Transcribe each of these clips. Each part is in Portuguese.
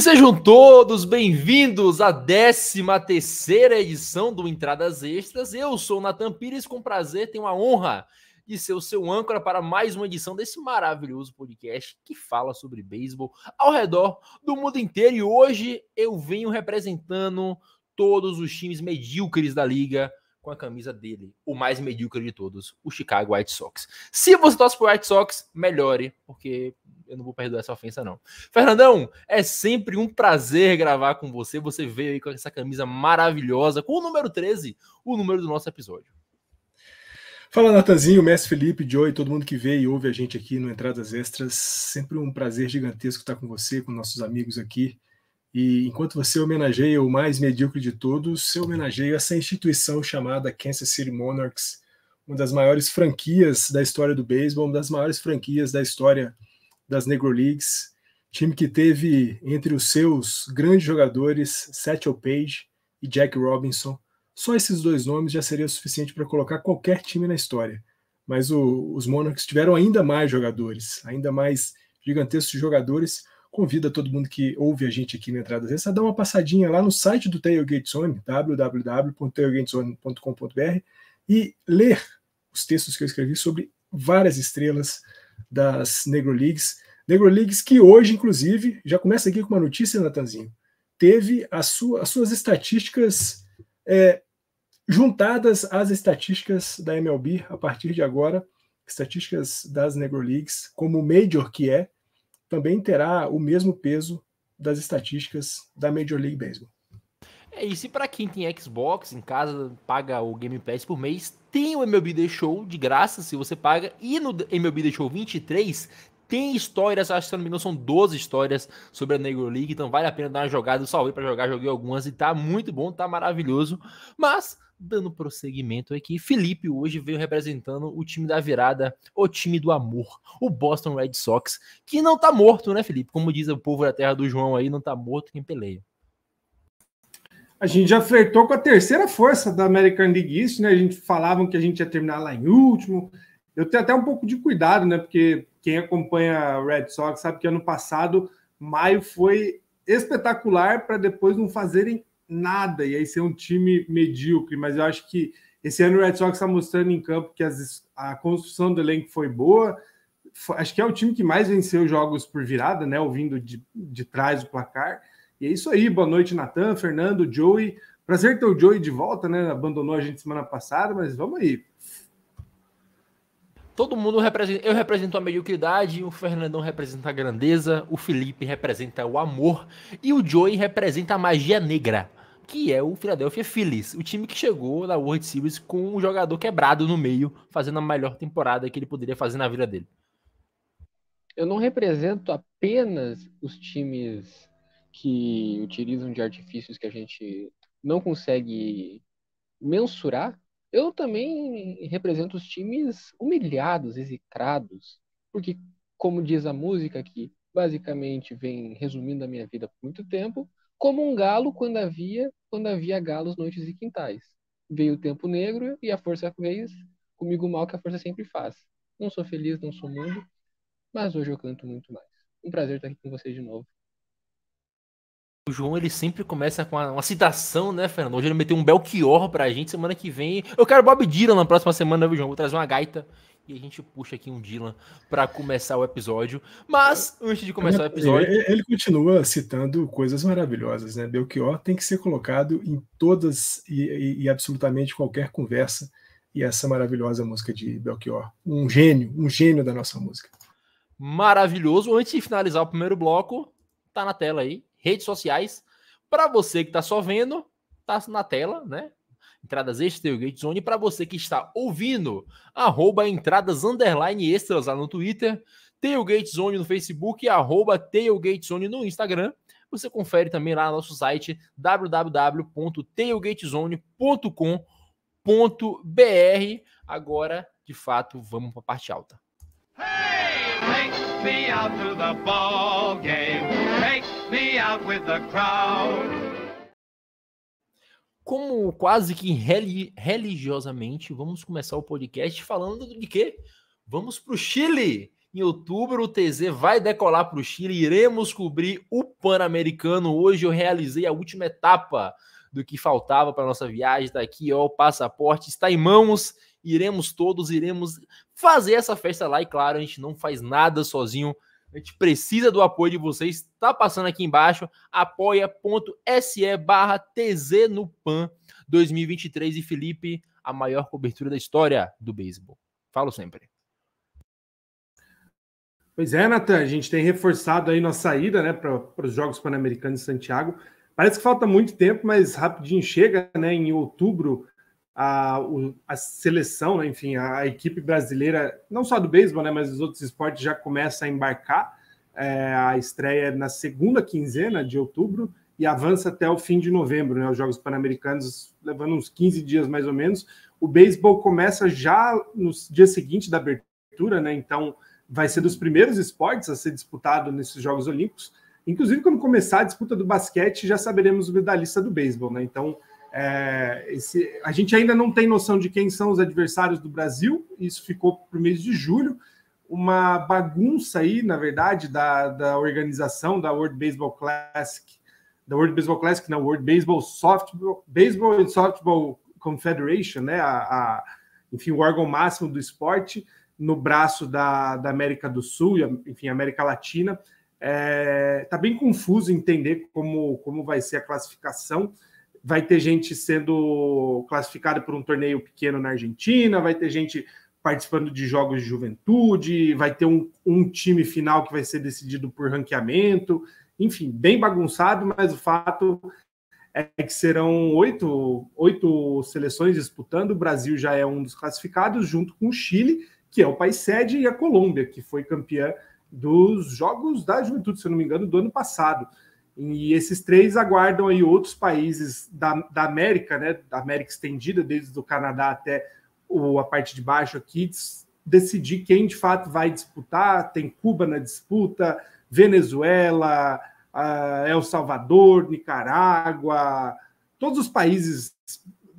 E sejam todos bem-vindos à 13 terceira edição do Entradas Extras. Eu sou o Natan Pires, com prazer, tenho a honra de ser o seu âncora para mais uma edição desse maravilhoso podcast que fala sobre beisebol ao redor do mundo inteiro. E hoje eu venho representando todos os times medíocres da liga com a camisa dele, o mais medíocre de todos, o Chicago White Sox. Se você torce pro White Sox, melhore, porque eu não vou perdoar essa ofensa não. Fernandão, é sempre um prazer gravar com você. Você veio aí com essa camisa maravilhosa, com o número 13, o número do nosso episódio. Fala Natanzinho, Mestre Felipe, Joey, todo mundo que vê e ouve a gente aqui no Entradas Extras. Sempre um prazer gigantesco estar com você, com nossos amigos aqui. E enquanto você homenageia o mais medíocre de todos, eu homenageio essa instituição chamada Kansas City Monarchs, uma das maiores franquias da história do beisebol, uma das maiores franquias da história das Negro Leagues, time que teve entre os seus grandes jogadores Satchel Paige e Jack Robinson. Só esses dois nomes já seria suficiente para colocar qualquer time na história. Mas o, os Monarchs tiveram ainda mais jogadores, ainda mais gigantescos jogadores, Convida todo mundo que ouve a gente aqui na entrada dessa a dar uma passadinha lá no site do Tailgate Zone, www.tailgatezone.com.br, e ler os textos que eu escrevi sobre várias estrelas das Negro Leagues. Negro Leagues que hoje, inclusive, já começa aqui com uma notícia, Natanzinho, teve as, sua, as suas estatísticas é, juntadas às estatísticas da MLB a partir de agora, estatísticas das Negro Leagues, como o Major que é, também terá o mesmo peso das estatísticas da Major League Baseball. É isso, e para quem tem Xbox em casa, paga o Game Pass por mês, tem o MLB The Show de graça se você paga, e no MLB The Show 23 tem histórias, acho que se não me engano são 12 histórias sobre a Negro League, então vale a pena dar uma jogada, eu salvei para jogar, joguei algumas e tá muito bom, tá maravilhoso, mas dando prosseguimento aqui, Felipe hoje veio representando o time da virada, o time do amor, o Boston Red Sox, que não tá morto, né, Felipe? Como diz o povo da terra do João aí, não tá morto quem peleia. A gente já flertou com a terceira força da American League East, né? A gente falavam que a gente ia terminar lá em último. Eu tenho até um pouco de cuidado, né? Porque quem acompanha Red Sox sabe que ano passado, maio foi espetacular para depois não fazerem nada, e aí ser um time medíocre, mas eu acho que esse ano o Red Sox está mostrando em campo que as, a construção do elenco foi boa. Acho que é o time que mais venceu jogos por virada, né? Ouvindo de, de trás o placar. E é isso aí. Boa noite, Natan, Fernando, Joey. Prazer ter o Joey de volta, né? Abandonou a gente semana passada, mas vamos aí. Todo mundo representa. Eu represento a mediocridade, o Fernandão representa a grandeza, o Felipe representa o amor e o Joey representa a magia negra que é o Philadelphia Phillies, o time que chegou na World Series com um jogador quebrado no meio, fazendo a melhor temporada que ele poderia fazer na vida dele. Eu não represento apenas os times que utilizam de artifícios que a gente não consegue mensurar. Eu também represento os times humilhados, execrados, porque, como diz a música que basicamente vem resumindo a minha vida por muito tempo, como um galo quando havia, quando havia galos noites e quintais. Veio o tempo negro e a força fez comigo o mal que a força sempre faz. Não sou feliz, não sou mundo, mas hoje eu canto muito mais. Um prazer estar aqui com vocês de novo. O João, ele sempre começa com uma, uma citação, né, Fernando? Hoje ele meteu um Belchior pra gente, semana que vem... Eu quero Bob Dylan na próxima semana, viu, João? Vou trazer uma gaita e a gente puxa aqui um Dylan para começar o episódio. Mas antes de começar o episódio, ele continua citando coisas maravilhosas, né? Belchior tem que ser colocado em todas e, e, e absolutamente qualquer conversa. E essa maravilhosa música de Belchior, um gênio, um gênio da nossa música. Maravilhoso. Antes de finalizar o primeiro bloco, tá na tela aí, redes sociais. Para você que tá só vendo, tá na tela, né? entradas extra Gate Zone. Para você que está ouvindo, arroba entradas underline extras lá no Twitter, Gate Zone no Facebook e arroba Tailgate Zone no Instagram. Você confere também lá no nosso site www.tailgatezone.com.br. Agora, de fato, vamos para a parte alta. me out to the ball game, me out with the crowd como quase que religiosamente, vamos começar o podcast falando de quê? Vamos para o Chile! Em outubro, o TZ vai decolar para o Chile. Iremos cobrir o Pan-Americano. Hoje eu realizei a última etapa do que faltava para nossa viagem. Está aqui, ó, o passaporte está em mãos. Iremos todos, iremos fazer essa festa lá. E claro, a gente não faz nada sozinho. A gente precisa do apoio de vocês. Está passando aqui embaixo, apoia.se barra TZ no PAN 2023. E Felipe, a maior cobertura da história do beisebol. Falo sempre. Pois é, Natan, a gente tem reforçado aí nossa saída, né, para os Jogos Pan-Americanos em Santiago. Parece que falta muito tempo, mas rapidinho chega, né? Em outubro a, o, a seleção, né, enfim, a equipe brasileira, não só do beisebol, né, mas dos outros esportes já começa a embarcar. É, a estreia na segunda quinzena de outubro e avança até o fim de novembro, né? Os Jogos Pan-Americanos levando uns 15 dias mais ou menos. O beisebol começa já no dia seguinte da abertura, né? Então vai ser dos primeiros esportes a ser disputado nesses Jogos Olímpicos. Inclusive, quando começar a disputa do basquete, já saberemos o medalhista do beisebol, né? Então é, esse, a gente ainda não tem noção de quem são os adversários do Brasil, isso ficou para o mês de julho. Uma bagunça aí, na verdade, da, da organização da World Baseball Classic, da World Baseball Classic, não, World Baseball Softball, Baseball and Softball Confederation, né? A, a, enfim, o órgão máximo do esporte no braço da, da América do Sul, enfim, América Latina. É, tá bem confuso entender como, como vai ser a classificação vai ter gente sendo classificada por um torneio pequeno na Argentina, vai ter gente participando de jogos de juventude, vai ter um, um time final que vai ser decidido por ranqueamento, enfim, bem bagunçado, mas o fato é que serão oito, oito seleções disputando. O Brasil já é um dos classificados, junto com o Chile, que é o país sede, e a Colômbia, que foi campeã dos Jogos da Juventude, se não me engano, do ano passado. E esses três aguardam aí outros países da, da América, né, da América estendida, desde o Canadá até o, a parte de baixo aqui, decidir quem de fato vai disputar. Tem Cuba na disputa, Venezuela, El Salvador, Nicarágua, todos os países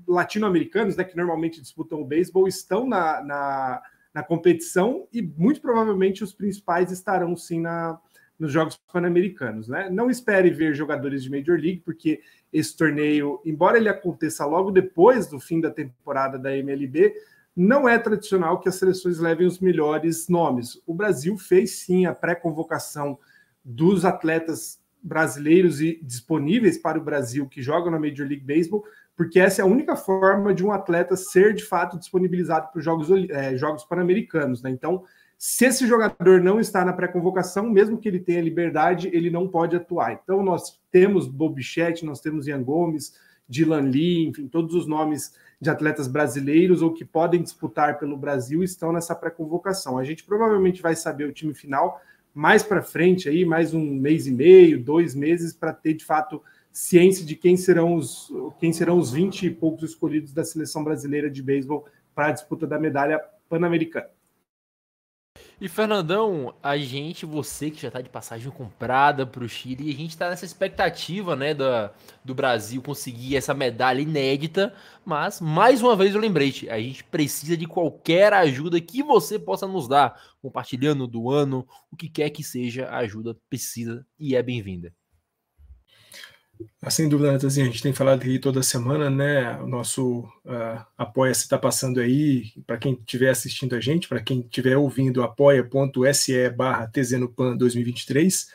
latino-americanos, né, que normalmente disputam o beisebol, estão na, na, na competição e muito provavelmente os principais estarão sim na, nos Jogos Pan-Americanos. Né? Não espere ver jogadores de Major League, porque esse torneio, embora ele aconteça logo depois do fim da temporada da MLB, não é tradicional que as seleções levem os melhores nomes. O Brasil fez sim a pré-convocação dos atletas brasileiros e disponíveis para o Brasil que jogam na Major League Baseball, porque essa é a única forma de um atleta ser de fato disponibilizado para os Jogos, é, jogos Pan-Americanos. Né? Então, se esse jogador não está na pré-convocação, mesmo que ele tenha liberdade, ele não pode atuar. Então, nós temos Bobichete, nós temos Ian Gomes, Dylan Lee, enfim, todos os nomes de atletas brasileiros ou que podem disputar pelo Brasil estão nessa pré-convocação. A gente provavelmente vai saber o time final mais para frente, aí, mais um mês e meio, dois meses, para ter de fato ciência de quem serão os quem serão os 20 e poucos escolhidos da seleção brasileira de beisebol para a disputa da medalha pan-americana. E Fernandão, a gente, você que já está de passagem comprada para o Chile, e a gente está nessa expectativa, né, da, do Brasil conseguir essa medalha inédita, mas mais uma vez eu lembrei a gente precisa de qualquer ajuda que você possa nos dar, compartilhando, doando, o que quer que seja, a ajuda precisa e é bem-vinda. Sem dúvida, Natazinha, assim, a gente tem falado aqui toda semana, né? O nosso uh, Apoia-se está passando aí, para quem estiver assistindo a gente, para quem estiver ouvindo, apoia.se barra tznopan 2023.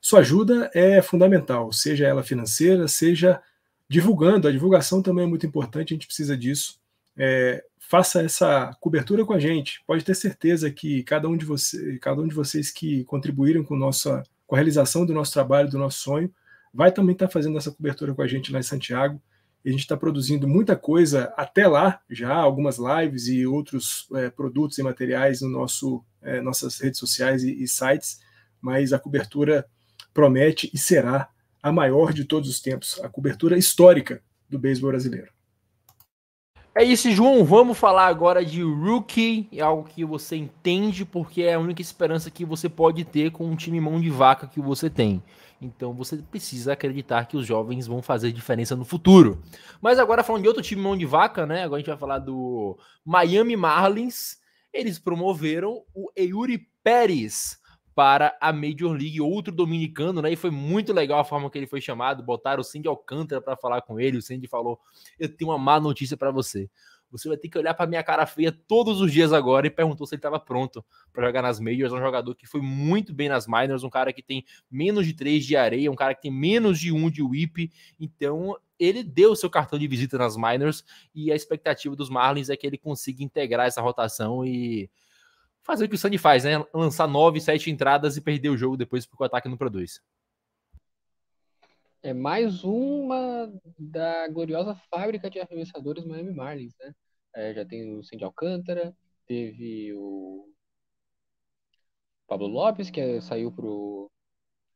Sua ajuda é fundamental, seja ela financeira, seja divulgando. A divulgação também é muito importante, a gente precisa disso. É, faça essa cobertura com a gente. Pode ter certeza que cada um de, vocês, cada um de vocês que contribuíram com, nossa, com a realização do nosso trabalho, do nosso sonho, vai também estar tá fazendo essa cobertura com a gente lá em Santiago. a gente está produzindo muita coisa até lá, já algumas lives e outros é, produtos e materiais no nosso é, nossas redes sociais e, e sites, mas a cobertura promete e será a maior de todos os tempos, a cobertura histórica do beisebol brasileiro. É isso, João. Vamos falar agora de rookie, é algo que você entende porque é a única esperança que você pode ter com um time mão de vaca que você tem. Então você precisa acreditar que os jovens vão fazer diferença no futuro. Mas agora falando de outro time mão de vaca, né? Agora a gente vai falar do Miami Marlins. Eles promoveram o Eury Pérez para a Major League, outro dominicano, né? E foi muito legal a forma que ele foi chamado. Botaram o Cindy Alcântara para falar com ele. O Cindy falou: Eu tenho uma má notícia para você. Você vai ter que olhar para minha cara feia todos os dias agora e perguntou se ele estava pronto para jogar nas majors. É um jogador que foi muito bem nas minors, um cara que tem menos de 3 de areia, um cara que tem menos de 1 de whip. Então, ele deu seu cartão de visita nas minors e a expectativa dos Marlins é que ele consiga integrar essa rotação e fazer o que o Sandy faz, né? Lançar 9, 7 entradas e perder o jogo depois porque o ataque não produz é mais uma da gloriosa fábrica de arremessadores Miami Marlins, né? É, já tem o Sandy Alcântara, teve o Pablo Lopes, que é, saiu pro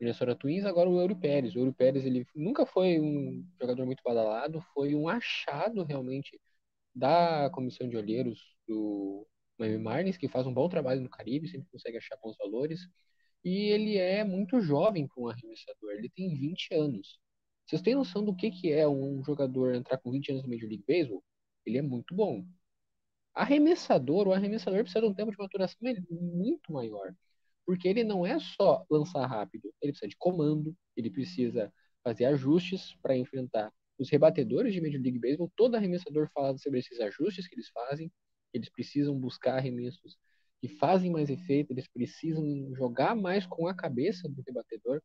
Minnesota Twins, agora o Eury Pérez. O Eury Pérez, ele nunca foi um jogador muito badalado, foi um achado realmente da comissão de olheiros do Miami Marlins, que faz um bom trabalho no Caribe, sempre consegue achar bons valores. E ele é muito jovem para um arremessador, ele tem 20 anos. Vocês têm noção do que, que é um jogador entrar com 20 anos no Major League Baseball? Ele é muito bom. Arremessador, o arremessador precisa de um tempo de maturação muito maior. Porque ele não é só lançar rápido, ele precisa de comando, ele precisa fazer ajustes para enfrentar os rebatedores de Major League Baseball. Todo arremessador fala sobre esses ajustes que eles fazem, eles precisam buscar arremessos que fazem mais efeito, eles precisam jogar mais com a cabeça do debatedor. batedor.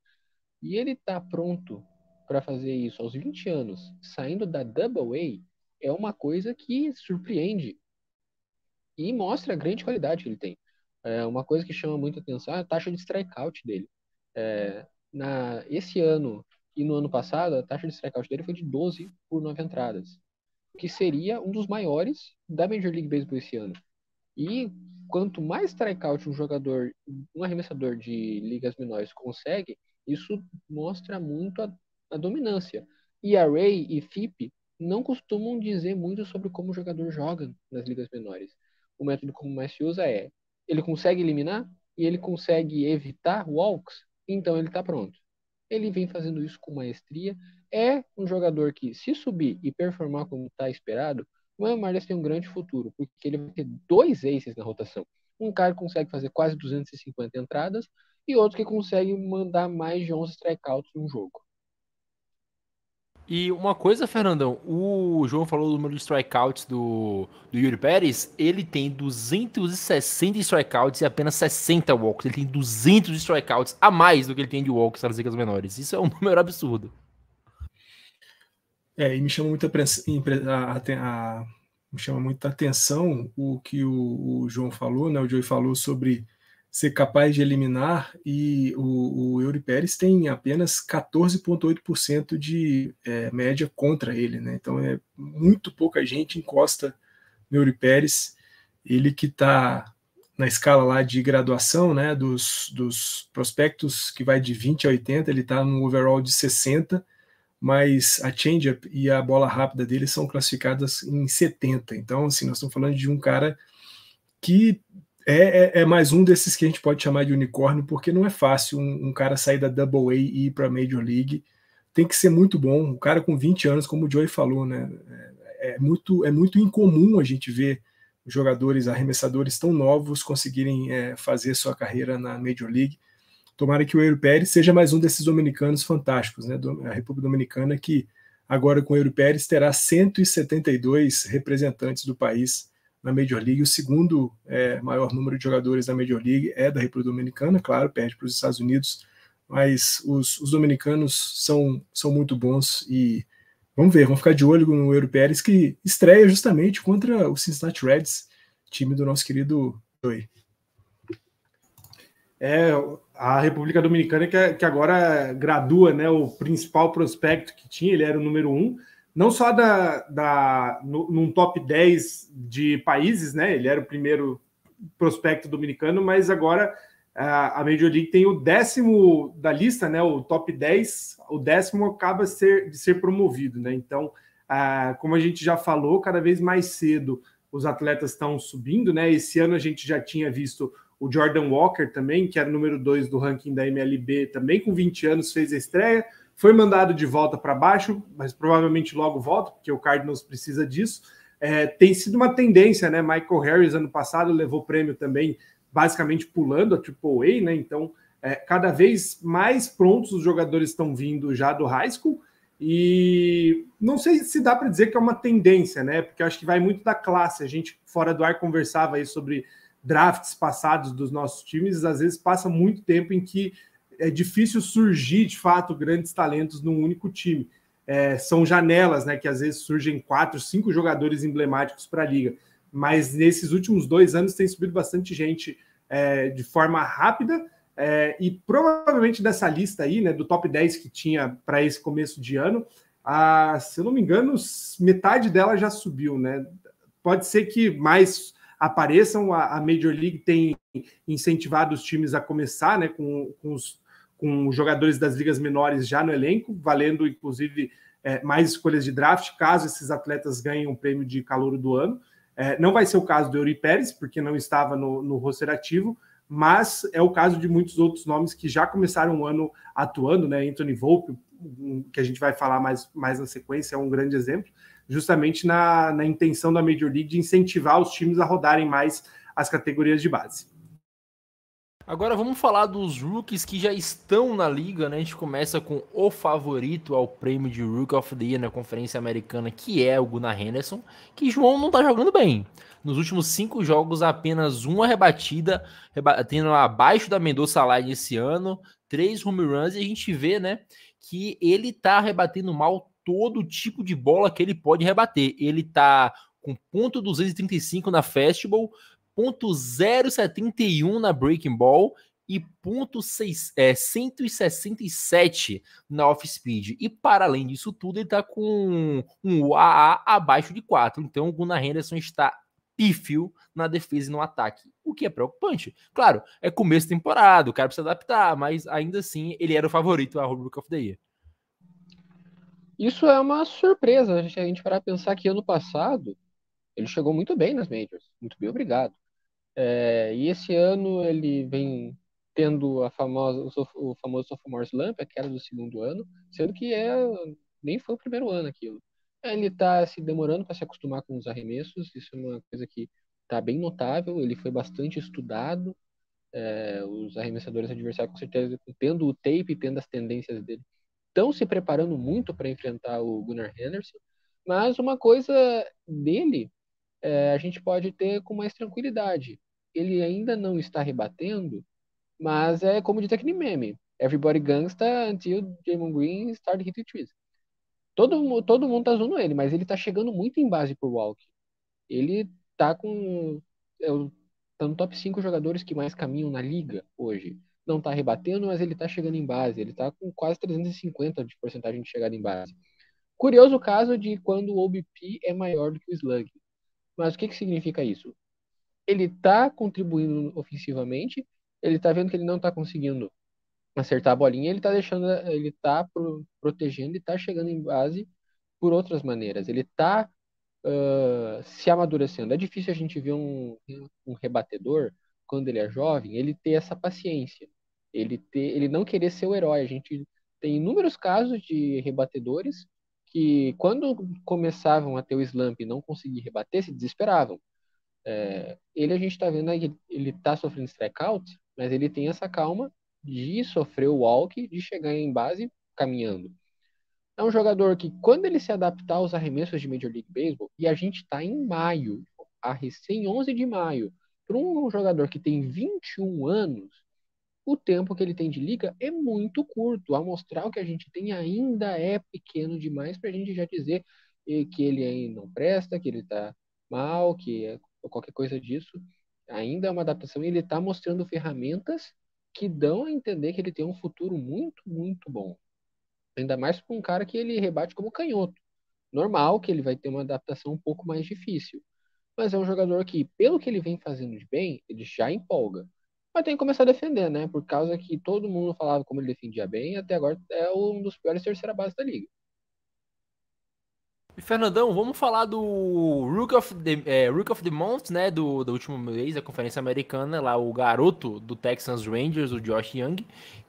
E ele está pronto para fazer isso aos 20 anos, saindo da Double A, é uma coisa que surpreende e mostra a grande qualidade que ele tem. É uma coisa que chama muita atenção é a taxa de strikeout dele. É, na, esse ano e no ano passado, a taxa de strikeout dele foi de 12 por 9 entradas, que seria um dos maiores da Major League Baseball esse ano. E quanto mais strikeout um jogador, um arremessador de ligas menores consegue, isso mostra muito a, a dominância. E a Ray e FIP não costumam dizer muito sobre como o jogador joga nas ligas menores. O método como mais se usa é ele consegue eliminar e ele consegue evitar walks, então ele está pronto. Ele vem fazendo isso com maestria. É um jogador que, se subir e performar como está esperado, o Emmanuel Marles tem um grande futuro, porque ele vai ter dois aces na rotação. Um cara que consegue fazer quase 250 entradas e outro que consegue mandar mais de 11 strikeouts num jogo. E uma coisa, Fernandão, o João falou do número de strikeouts do, do Yuri Pérez, ele tem 260 strikeouts e apenas 60 walks. Ele tem 200 strikeouts a mais do que ele tem de walks nas ligas menores. Isso é um número absurdo. É, e me chama muita a, me chama muita atenção o que o, o, João falou, né? O Joey falou sobre ser capaz de eliminar e o, o Yuri Pérez tem apenas 14,8% de é, média contra ele, né? Então é muito pouca gente encosta no Yuri Pérez, ele que está na escala lá de graduação, né? Dos, dos prospectos que vai de 20 a 80, ele está no overall de 60% mas a changeup e a bola rápida dele são classificadas em 70. Então, assim, nós estamos falando de um cara que é, é, é, mais um desses que a gente pode chamar de unicórnio, porque não é fácil um, um cara sair da Double A e ir para a Major League. Tem que ser muito bom. Um cara com 20 anos, como o Joey falou, né? É, é muito, é muito incomum a gente ver jogadores, arremessadores tão novos conseguirem é, fazer sua carreira na Major League. Tomara que o Euro Pérez seja mais um desses dominicanos fantásticos, né? A República Dominicana que agora com o Euro Pérez terá 172 representantes do país na Major League. O segundo é, maior número de jogadores da Major League é da República Dominicana, claro, perde para os Estados Unidos, mas os, os, dominicanos são, são muito bons e vamos ver, vamos ficar de olho no Euro Pérez que estreia justamente contra o Cincinnati Reds, time do nosso querido Doi é a República Dominicana que, é, que agora gradua né, o principal prospecto que tinha, ele era o número um, não só da, da, no, num top 10 de países, né? Ele era o primeiro prospecto dominicano, mas agora a, Major League tem o décimo da lista, né? O top 10, o décimo acaba ser, de ser promovido, né? Então, a, como a gente já falou, cada vez mais cedo os atletas estão subindo, né? Esse ano a gente já tinha visto o Jordan Walker também, que era o número 2 do ranking da MLB, também com 20 anos fez a estreia, foi mandado de volta para baixo, mas provavelmente logo volta, porque o Cardinals precisa disso. É, tem sido uma tendência, né? Michael Harris, ano passado, levou prêmio também, basicamente pulando a AAA, né? Então, é, cada vez mais prontos os jogadores estão vindo já do high school. E não sei se dá para dizer que é uma tendência, né? Porque acho que vai muito da classe. A gente fora do ar conversava aí sobre drafts passados dos nossos times, às vezes passa muito tempo em que é difícil surgir de fato grandes talentos num único time. É, são janelas, né? Que às vezes surgem quatro, cinco jogadores emblemáticos para a liga. Mas nesses últimos dois anos tem subido bastante gente é, de forma rápida. É, e provavelmente dessa lista aí, né, do top 10 que tinha para esse começo de ano, a, se eu não me engano, metade dela já subiu, né? Pode ser que mais apareçam. A, a Major League tem incentivado os times a começar né, com, com, os, com jogadores das ligas menores já no elenco, valendo inclusive é, mais escolhas de draft, caso esses atletas ganhem um prêmio de calor do ano. É, não vai ser o caso do Yuri Pérez, porque não estava no, no roster ativo, mas é o caso de muitos outros nomes que já começaram o ano atuando, né? Anthony Volpe, que a gente vai falar mais, mais na sequência, é um grande exemplo, justamente na, na intenção da Major League de incentivar os times a rodarem mais as categorias de base. Agora vamos falar dos rookies que já estão na liga, né? A gente começa com o favorito ao prêmio de Rookie of the Year na Conferência Americana, que é o Gunnar Henderson, que João não tá jogando bem. Nos últimos cinco jogos, apenas uma rebatida, rebatendo abaixo da Mendoza Line esse ano, três home runs, e a gente vê, né, que ele tá rebatendo mal todo tipo de bola que ele pode rebater. Ele tá com ponto 235 na fastball, ponto 071 na breaking ball e ponto 6, é, 167 na off-speed. E para além disso tudo, ele está com um AA abaixo de 4. Então o Gunnar Henderson está pífio na defesa e no ataque, o que é preocupante. Claro, é começo de temporada, o cara precisa adaptar, mas ainda assim ele era o favorito à Rubro of the Year. Isso é uma surpresa. A gente, a gente pensar que ano passado ele chegou muito bem nas majors, muito bem, obrigado. É, e esse ano ele vem tendo a famosa, o famoso sophomore slump, a queda do segundo ano, sendo que é, nem foi o primeiro ano aquilo. Ele está se demorando para se acostumar com os arremessos, isso é uma coisa que está bem notável, ele foi bastante estudado, é, os arremessadores adversários com certeza tendo o tape, tendo as tendências dele, estão se preparando muito para enfrentar o Gunnar Henderson, mas uma coisa dele é, a gente pode ter com mais tranquilidade. Ele ainda não está rebatendo, mas é como diz aquele meme: Everybody gangsta until Jamon Green start hitting trees. Todo, todo mundo tá zoando ele, mas ele tá chegando muito em base pro walk. Ele tá com. É, tá no top 5 jogadores que mais caminham na liga hoje não está rebatendo, mas ele está chegando em base. Ele está com quase 350 de porcentagem de chegada em base. Curioso o caso de quando o OBP é maior do que o slug. Mas o que, que significa isso? Ele está contribuindo ofensivamente, ele está vendo que ele não está conseguindo acertar a bolinha, ele está deixando, ele está pro, protegendo e está chegando em base por outras maneiras. Ele está uh, se amadurecendo. É difícil a gente ver um, um rebatedor quando ele é jovem, ele ter essa paciência, ele ter, ele não querer ser o herói. A gente tem inúmeros casos de rebatedores que, quando começavam a ter o slump e não conseguir rebater, se desesperavam. É, ele a gente está vendo aí, ele está sofrendo strikeout, mas ele tem essa calma de sofrer o walk, de chegar em base caminhando. É um jogador que, quando ele se adaptar aos arremessos de Major League Baseball, e a gente está em maio, a recém 11 de maio, para um jogador que tem 21 anos, o tempo que ele tem de liga é muito curto. A mostrar o que a gente tem ainda é pequeno demais para a gente já dizer eh, que ele ainda não presta, que ele está mal, que é, qualquer coisa disso. Ainda é uma adaptação e ele está mostrando ferramentas que dão a entender que ele tem um futuro muito, muito bom. Ainda mais para um cara que ele rebate como canhoto. Normal que ele vai ter uma adaptação um pouco mais difícil mas é um jogador que, pelo que ele vem fazendo de bem, ele já empolga. Mas tem que começar a defender, né? Por causa que todo mundo falava como ele defendia bem, e até agora é um dos piores terceira base da liga. E Fernandão, vamos falar do Rook of the, é, Rook of the Month, né? Do, do último mês da Conferência Americana, lá o garoto do Texas Rangers, o Josh Young,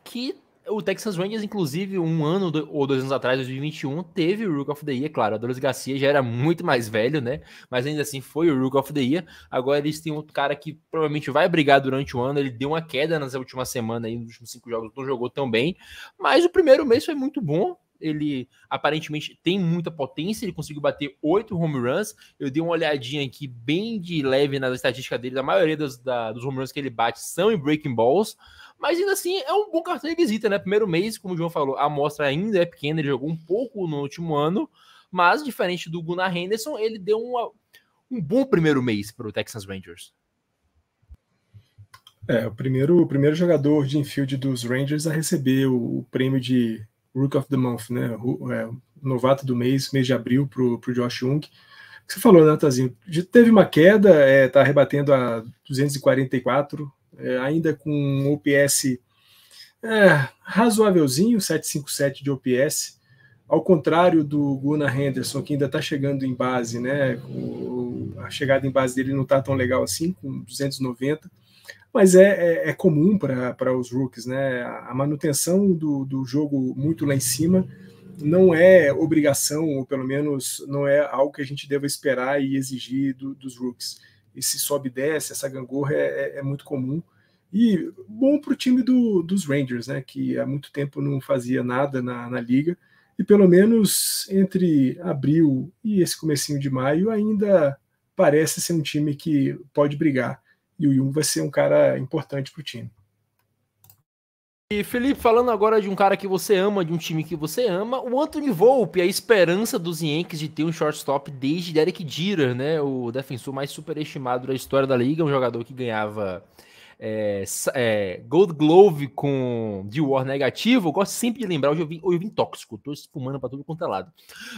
que o Texas Rangers, inclusive, um ano do, ou dois anos atrás, 2021, teve o Rook of the Year, claro. Adolis Garcia já era muito mais velho, né? Mas ainda assim foi o Rook of the Year. Agora eles têm outro cara que provavelmente vai brigar durante o ano. Ele deu uma queda nas últimas semanas aí, nos últimos cinco jogos, não jogou tão bem. Mas o primeiro mês foi muito bom ele aparentemente tem muita potência, ele conseguiu bater oito home runs. Eu dei uma olhadinha aqui bem de leve na estatística dele, a maioria dos, da, dos home runs que ele bate são em breaking balls, mas ainda assim é um bom cartão de visita, né? Primeiro mês, como o João falou, a amostra ainda é pequena, ele jogou um pouco no último ano, mas diferente do Gunnar Henderson, ele deu uma, um bom primeiro mês para o Texas Rangers. É, o primeiro, o primeiro jogador de infield dos Rangers a receber o, o prêmio de Rook of the Month, né? O, é, novato do mês, mês de abril, para o Josh Young. Você falou, Natanzinho, né, teve uma queda, está é, tá rebatendo a 244, é, ainda com um OPS é, razoávelzinho, 757 de OPS, ao contrário do Gunnar Henderson, que ainda está chegando em base, né? O, a chegada em base dele não está tão legal assim, com 290 mas é, é, é comum para os rookies, né? A manutenção do, do jogo muito lá em cima não é obrigação, ou pelo menos não é algo que a gente deva esperar e exigir do, dos rookies. Esse sobe e desce, essa gangorra é, é, é muito comum. E bom para o time do, dos Rangers, né? Que há muito tempo não fazia nada na, na liga. E pelo menos entre abril e esse comecinho de maio ainda parece ser um time que pode brigar e o Jung vai ser um cara importante para o time. E Felipe, falando agora de um cara que você ama, de um time que você ama, o Anthony Volpe, a esperança dos Yankees de ter um shortstop desde Derek Jeter, né? O defensor mais superestimado da história da liga, um jogador que ganhava é, é, Gold Glove com de War negativo. Eu gosto sempre de lembrar, hoje eu vim, hoje eu vim tóxico, tô espumando para tudo quanto é lado.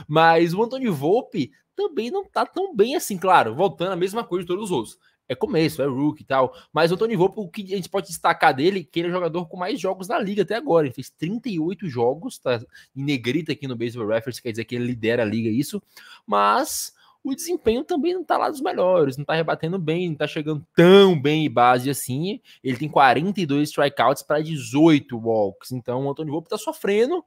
Mas o Anthony Volpe também não tá tão bem assim, claro, voltando a mesma coisa de todos os outros é começo, é rookie e tal. Mas o Tony Volpe, o que a gente pode destacar dele, que ele é o jogador com mais jogos na liga até agora. Ele fez 38 jogos, tá em negrita aqui no Baseball Reference, quer dizer que ele lidera a liga, é isso. Mas o desempenho também não tá lá dos melhores, não tá rebatendo bem, não tá chegando tão bem em base assim. Ele tem 42 strikeouts para 18 walks, então o Antônio Volpe tá sofrendo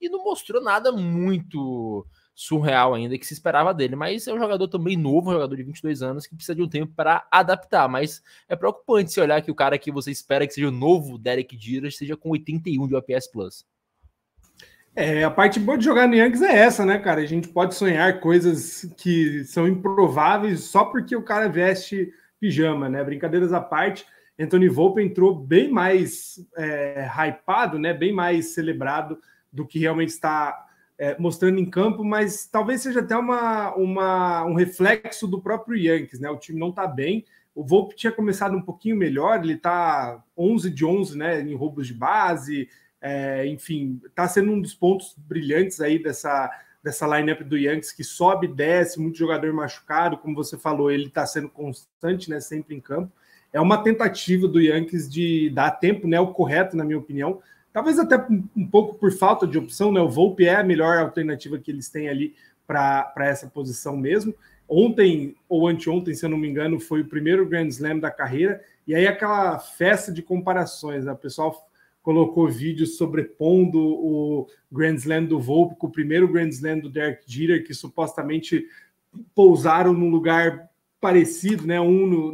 e não mostrou nada muito surreal ainda que se esperava dele, mas é um jogador também novo, um jogador de 22 anos que precisa de um tempo para adaptar, mas é preocupante se olhar que o cara que você espera que seja o novo Derek Dira seja com 81 de OPS Plus. É, a parte boa de jogar no Yankees é essa, né, cara? A gente pode sonhar coisas que são improváveis só porque o cara veste pijama, né? Brincadeiras à parte, Anthony Volpe entrou bem mais é, hypado, né? Bem mais celebrado do que realmente está é, mostrando em campo, mas talvez seja até uma, uma, um reflexo do próprio Yankees, né? O time não está bem. O Volpe tinha começado um pouquinho melhor, ele está 11 de 11, né, em roubos de base, é, enfim, está sendo um dos pontos brilhantes aí dessa, dessa lineup do Yankees que sobe, desce, muito jogador machucado, como você falou, ele está sendo constante, né, sempre em campo. É uma tentativa do Yankees de dar tempo, né, o correto, na minha opinião, Talvez até um pouco por falta de opção, né? O Volpe é a melhor alternativa que eles têm ali para essa posição mesmo. Ontem ou anteontem, se eu não me engano, foi o primeiro Grand Slam da carreira. E aí aquela festa de comparações, né? O pessoal colocou vídeos sobrepondo o Grand Slam do Volpe com o primeiro Grand Slam do Derek Jeter, que supostamente pousaram num lugar parecido, né? Um no,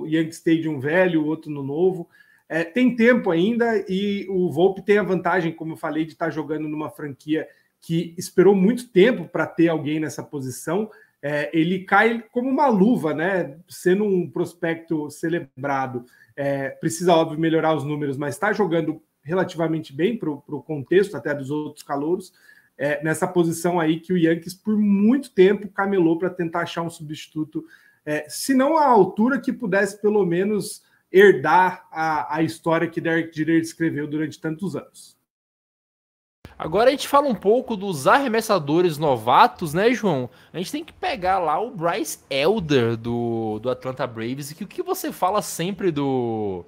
no Yankee Stadium velho, o outro no novo. É, tem tempo ainda e o Volpe tem a vantagem, como eu falei, de estar tá jogando numa franquia que esperou muito tempo para ter alguém nessa posição. É, ele cai como uma luva, né? Sendo um prospecto celebrado. É, precisa, óbvio, melhorar os números, mas está jogando relativamente bem para o contexto até dos outros calouros. É, nessa posição aí que o Yankees por muito tempo camelou para tentar achar um substituto, é, se não à altura que pudesse pelo menos herdar a, a história que Derek Jeter escreveu durante tantos anos. Agora a gente fala um pouco dos arremessadores novatos, né, João? A gente tem que pegar lá o Bryce Elder do, do Atlanta Braves, que o que você fala sempre do,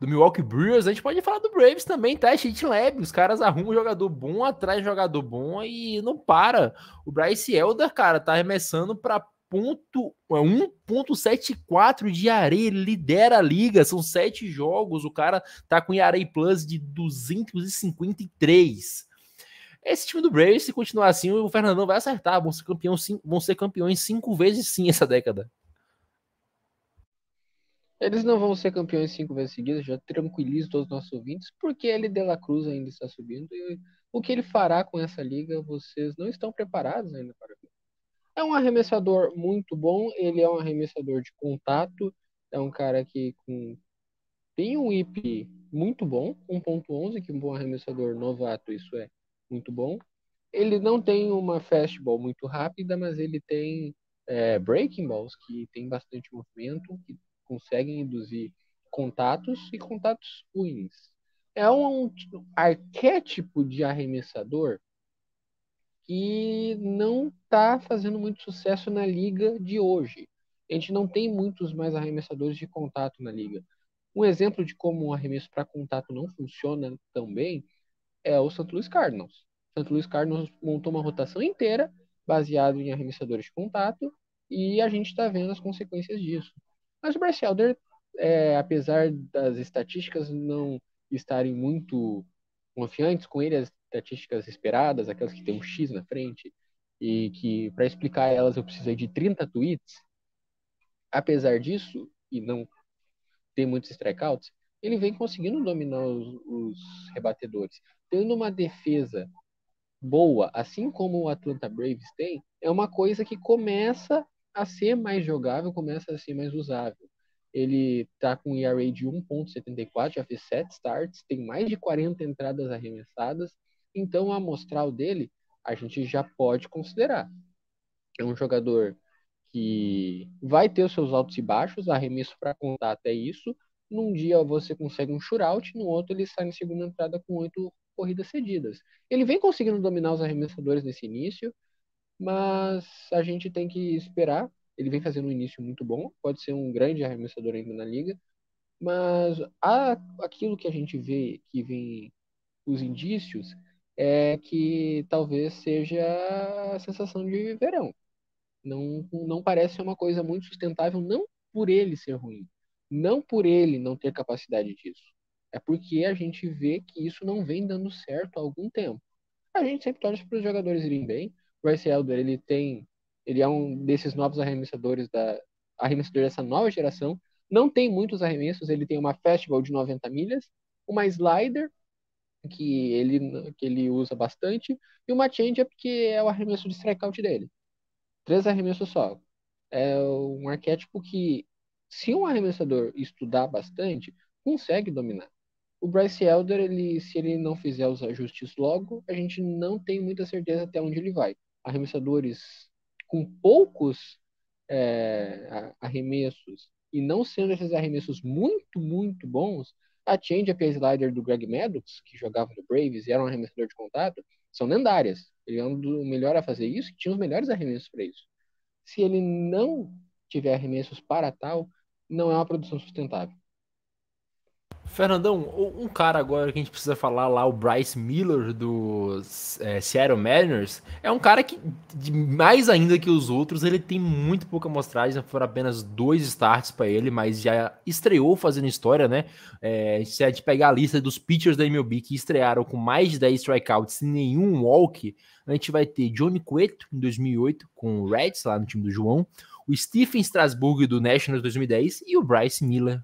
do Milwaukee Brewers, a gente pode falar do Braves também, tá? É gente leve, os caras arrumam jogador bom, atrás jogador bom e não para. O Bryce Elder, cara, tá arremessando para 1.74 é de areia, ele lidera a liga, são sete jogos, o cara tá com areia Plus de 253. Esse time do Braves, se continuar assim, o Fernandão vai acertar, vão ser, campeão, vão ser campeões cinco vezes sim essa década. Eles não vão ser campeões cinco vezes seguidas, já tranquilizo todos os nossos ouvintes, porque ele de La Cruz ainda está subindo e o que ele fará com essa liga, vocês não estão preparados ainda para é um arremessador muito bom, ele é um arremessador de contato, é um cara que com... tem um IP muito bom, 1.11, que é um bom arremessador novato, isso é muito bom. Ele não tem uma fastball muito rápida, mas ele tem é, breaking balls, que tem bastante movimento, que conseguem induzir contatos e contatos ruins. É um arquétipo de arremessador que não está fazendo muito sucesso na liga de hoje. A gente não tem muitos mais arremessadores de contato na liga. Um exemplo de como um arremesso para contato não funciona tão bem é o St. Louis Cardinals. O St. Louis Cardinals montou uma rotação inteira baseado em arremessadores de contato e a gente está vendo as consequências disso. Mas o Bryce Elder, é, apesar das estatísticas não estarem muito confiantes com ele, as estatísticas esperadas, aquelas que tem um X na frente, e que para explicar elas eu precisei de 30 tweets. Apesar disso, e não tem muitos strikeouts, ele vem conseguindo dominar os, os rebatedores. Tendo uma defesa boa, assim como o Atlanta Braves tem, é uma coisa que começa a ser mais jogável, começa a ser mais usável. Ele tá com ERA de 1.74, já fez 7 starts, tem mais de 40 entradas arremessadas então, o amostral dele, a gente já pode considerar. É um jogador que vai ter os seus altos e baixos, arremesso para contato é isso. Num dia você consegue um shootout, no outro ele sai na segunda entrada com oito corridas cedidas. Ele vem conseguindo dominar os arremessadores nesse início, mas a gente tem que esperar. Ele vem fazendo um início muito bom, pode ser um grande arremessador ainda na liga, mas há aquilo que a gente vê que vem os indícios é que talvez seja a sensação de verão. Não, não parece uma coisa muito sustentável, não por ele ser ruim, não por ele não ter capacidade disso. É porque a gente vê que isso não vem dando certo há algum tempo. A gente sempre torce para os jogadores irem bem. O Bryce Elder, ele tem, ele é um desses novos arremessadores da arremessador dessa nova geração. Não tem muitos arremessos, ele tem uma festival de 90 milhas, uma slider que ele, que ele usa bastante, e uma changeup é que é o arremesso de strikeout dele. Três arremessos só. É um arquétipo que, se um arremessador estudar bastante, consegue dominar. O Bryce Elder, ele, se ele não fizer os ajustes logo, a gente não tem muita certeza até onde ele vai. Arremessadores com poucos é, arremessos e não sendo esses arremessos muito, muito bons, a Change Up Slider do Greg Maddox, que jogava no Braves e era um arremessador de contato, são lendárias. Ele é um do melhor a fazer isso e tinha os melhores arremessos para isso. Se ele não tiver arremessos para tal, não é uma produção sustentável. Fernandão, um cara agora que a gente precisa falar lá, o Bryce Miller do é, Seattle Mariners, é um cara que, mais ainda que os outros, ele tem muito pouca amostragem, foram apenas dois starts para ele, mas já estreou fazendo história, né? É, se a gente pegar a lista dos pitchers da MLB que estrearam com mais de 10 strikeouts e nenhum walk, a gente vai ter Johnny Cueto em 2008 com o Reds lá no time do João, o Stephen Strasburg do Nationals 2010 e o Bryce Miller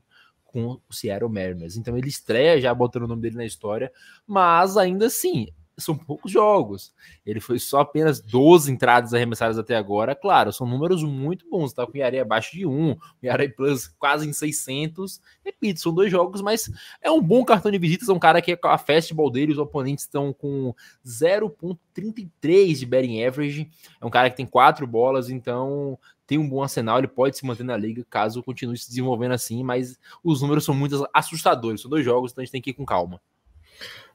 com o Seattle Mariners. Então ele estreia já botando o nome dele na história, mas ainda assim são poucos jogos. Ele foi só apenas 12 entradas arremessadas até agora. Claro, são números muito bons, tá? Com Yare abaixo de 1, Yare Plus quase em 600. Repito, são dois jogos, mas é um bom cartão de visitas. É um cara que a festival dele, os oponentes estão com 0,33 de batting average. É um cara que tem quatro bolas, então tem um bom arsenal, ele pode se manter na liga caso continue se desenvolvendo assim, mas os números são muito assustadores. São dois jogos, então a gente tem que ir com calma.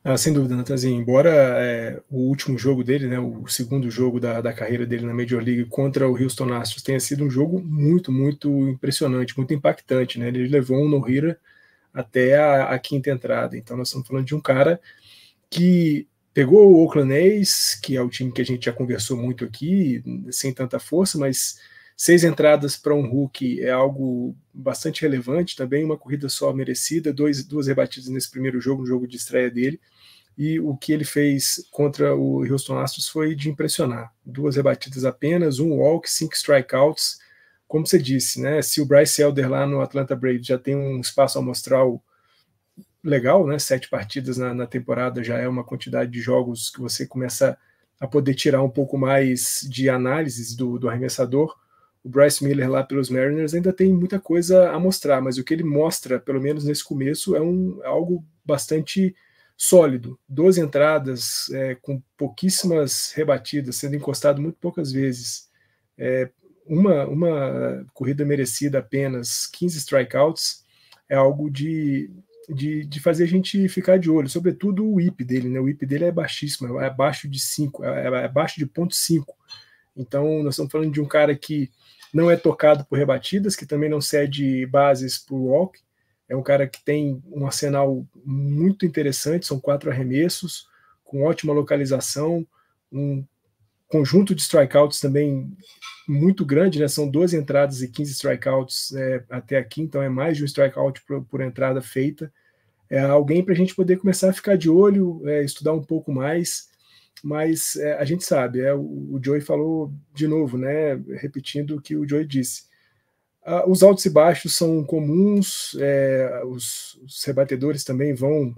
Ah, sem dúvida, Natanzinho. Assim, embora é, o último jogo dele, né, o segundo jogo da, da carreira dele na Major League contra o Houston Astros tenha sido um jogo muito, muito impressionante, muito impactante. Né? Ele levou um no-hitter até a, a, quinta entrada. Então nós estamos falando de um cara que pegou o Oakland A's, que é o time que a gente já conversou muito aqui, sem tanta força, mas seis entradas para um Hulk é algo bastante relevante também, uma corrida só merecida, dois, duas rebatidas nesse primeiro jogo, no jogo de estreia dele e o que ele fez contra o Houston Astros foi de impressionar. Duas rebatidas apenas, um walk, cinco strikeouts. Como você disse, né? Se o Bryce Elder lá no Atlanta Braves já tem um espaço amostral legal, né? Sete partidas na, na temporada já é uma quantidade de jogos que você começa a poder tirar um pouco mais de análises do, do arremessador. O Bryce Miller lá pelos Mariners ainda tem muita coisa a mostrar, mas o que ele mostra, pelo menos nesse começo, é um é algo bastante sólido, 12 entradas, é, com pouquíssimas rebatidas, sendo encostado muito poucas vezes, é, uma, uma corrida merecida apenas, 15 strikeouts, é algo de, de, de, fazer a gente ficar de olho, sobretudo o IP dele, né? o IP dele é baixíssimo, é abaixo de 5, é, é abaixo de 0.5, então nós estamos falando de um cara que não é tocado por rebatidas, que também não cede bases por walk, é um cara que tem um arsenal muito interessante, são quatro arremessos, com ótima localização, um conjunto de strikeouts também muito grande, né? São 12 entradas e 15 strikeouts é, até aqui, então é mais de um strikeout por, por entrada feita. É alguém para a gente poder começar a ficar de olho, é, estudar um pouco mais, mas é, a gente sabe, é, o, o Joey falou de novo, né? Repetindo o que o Joey disse. Uh, os altos e baixos são comuns, é, os, os, rebatedores também vão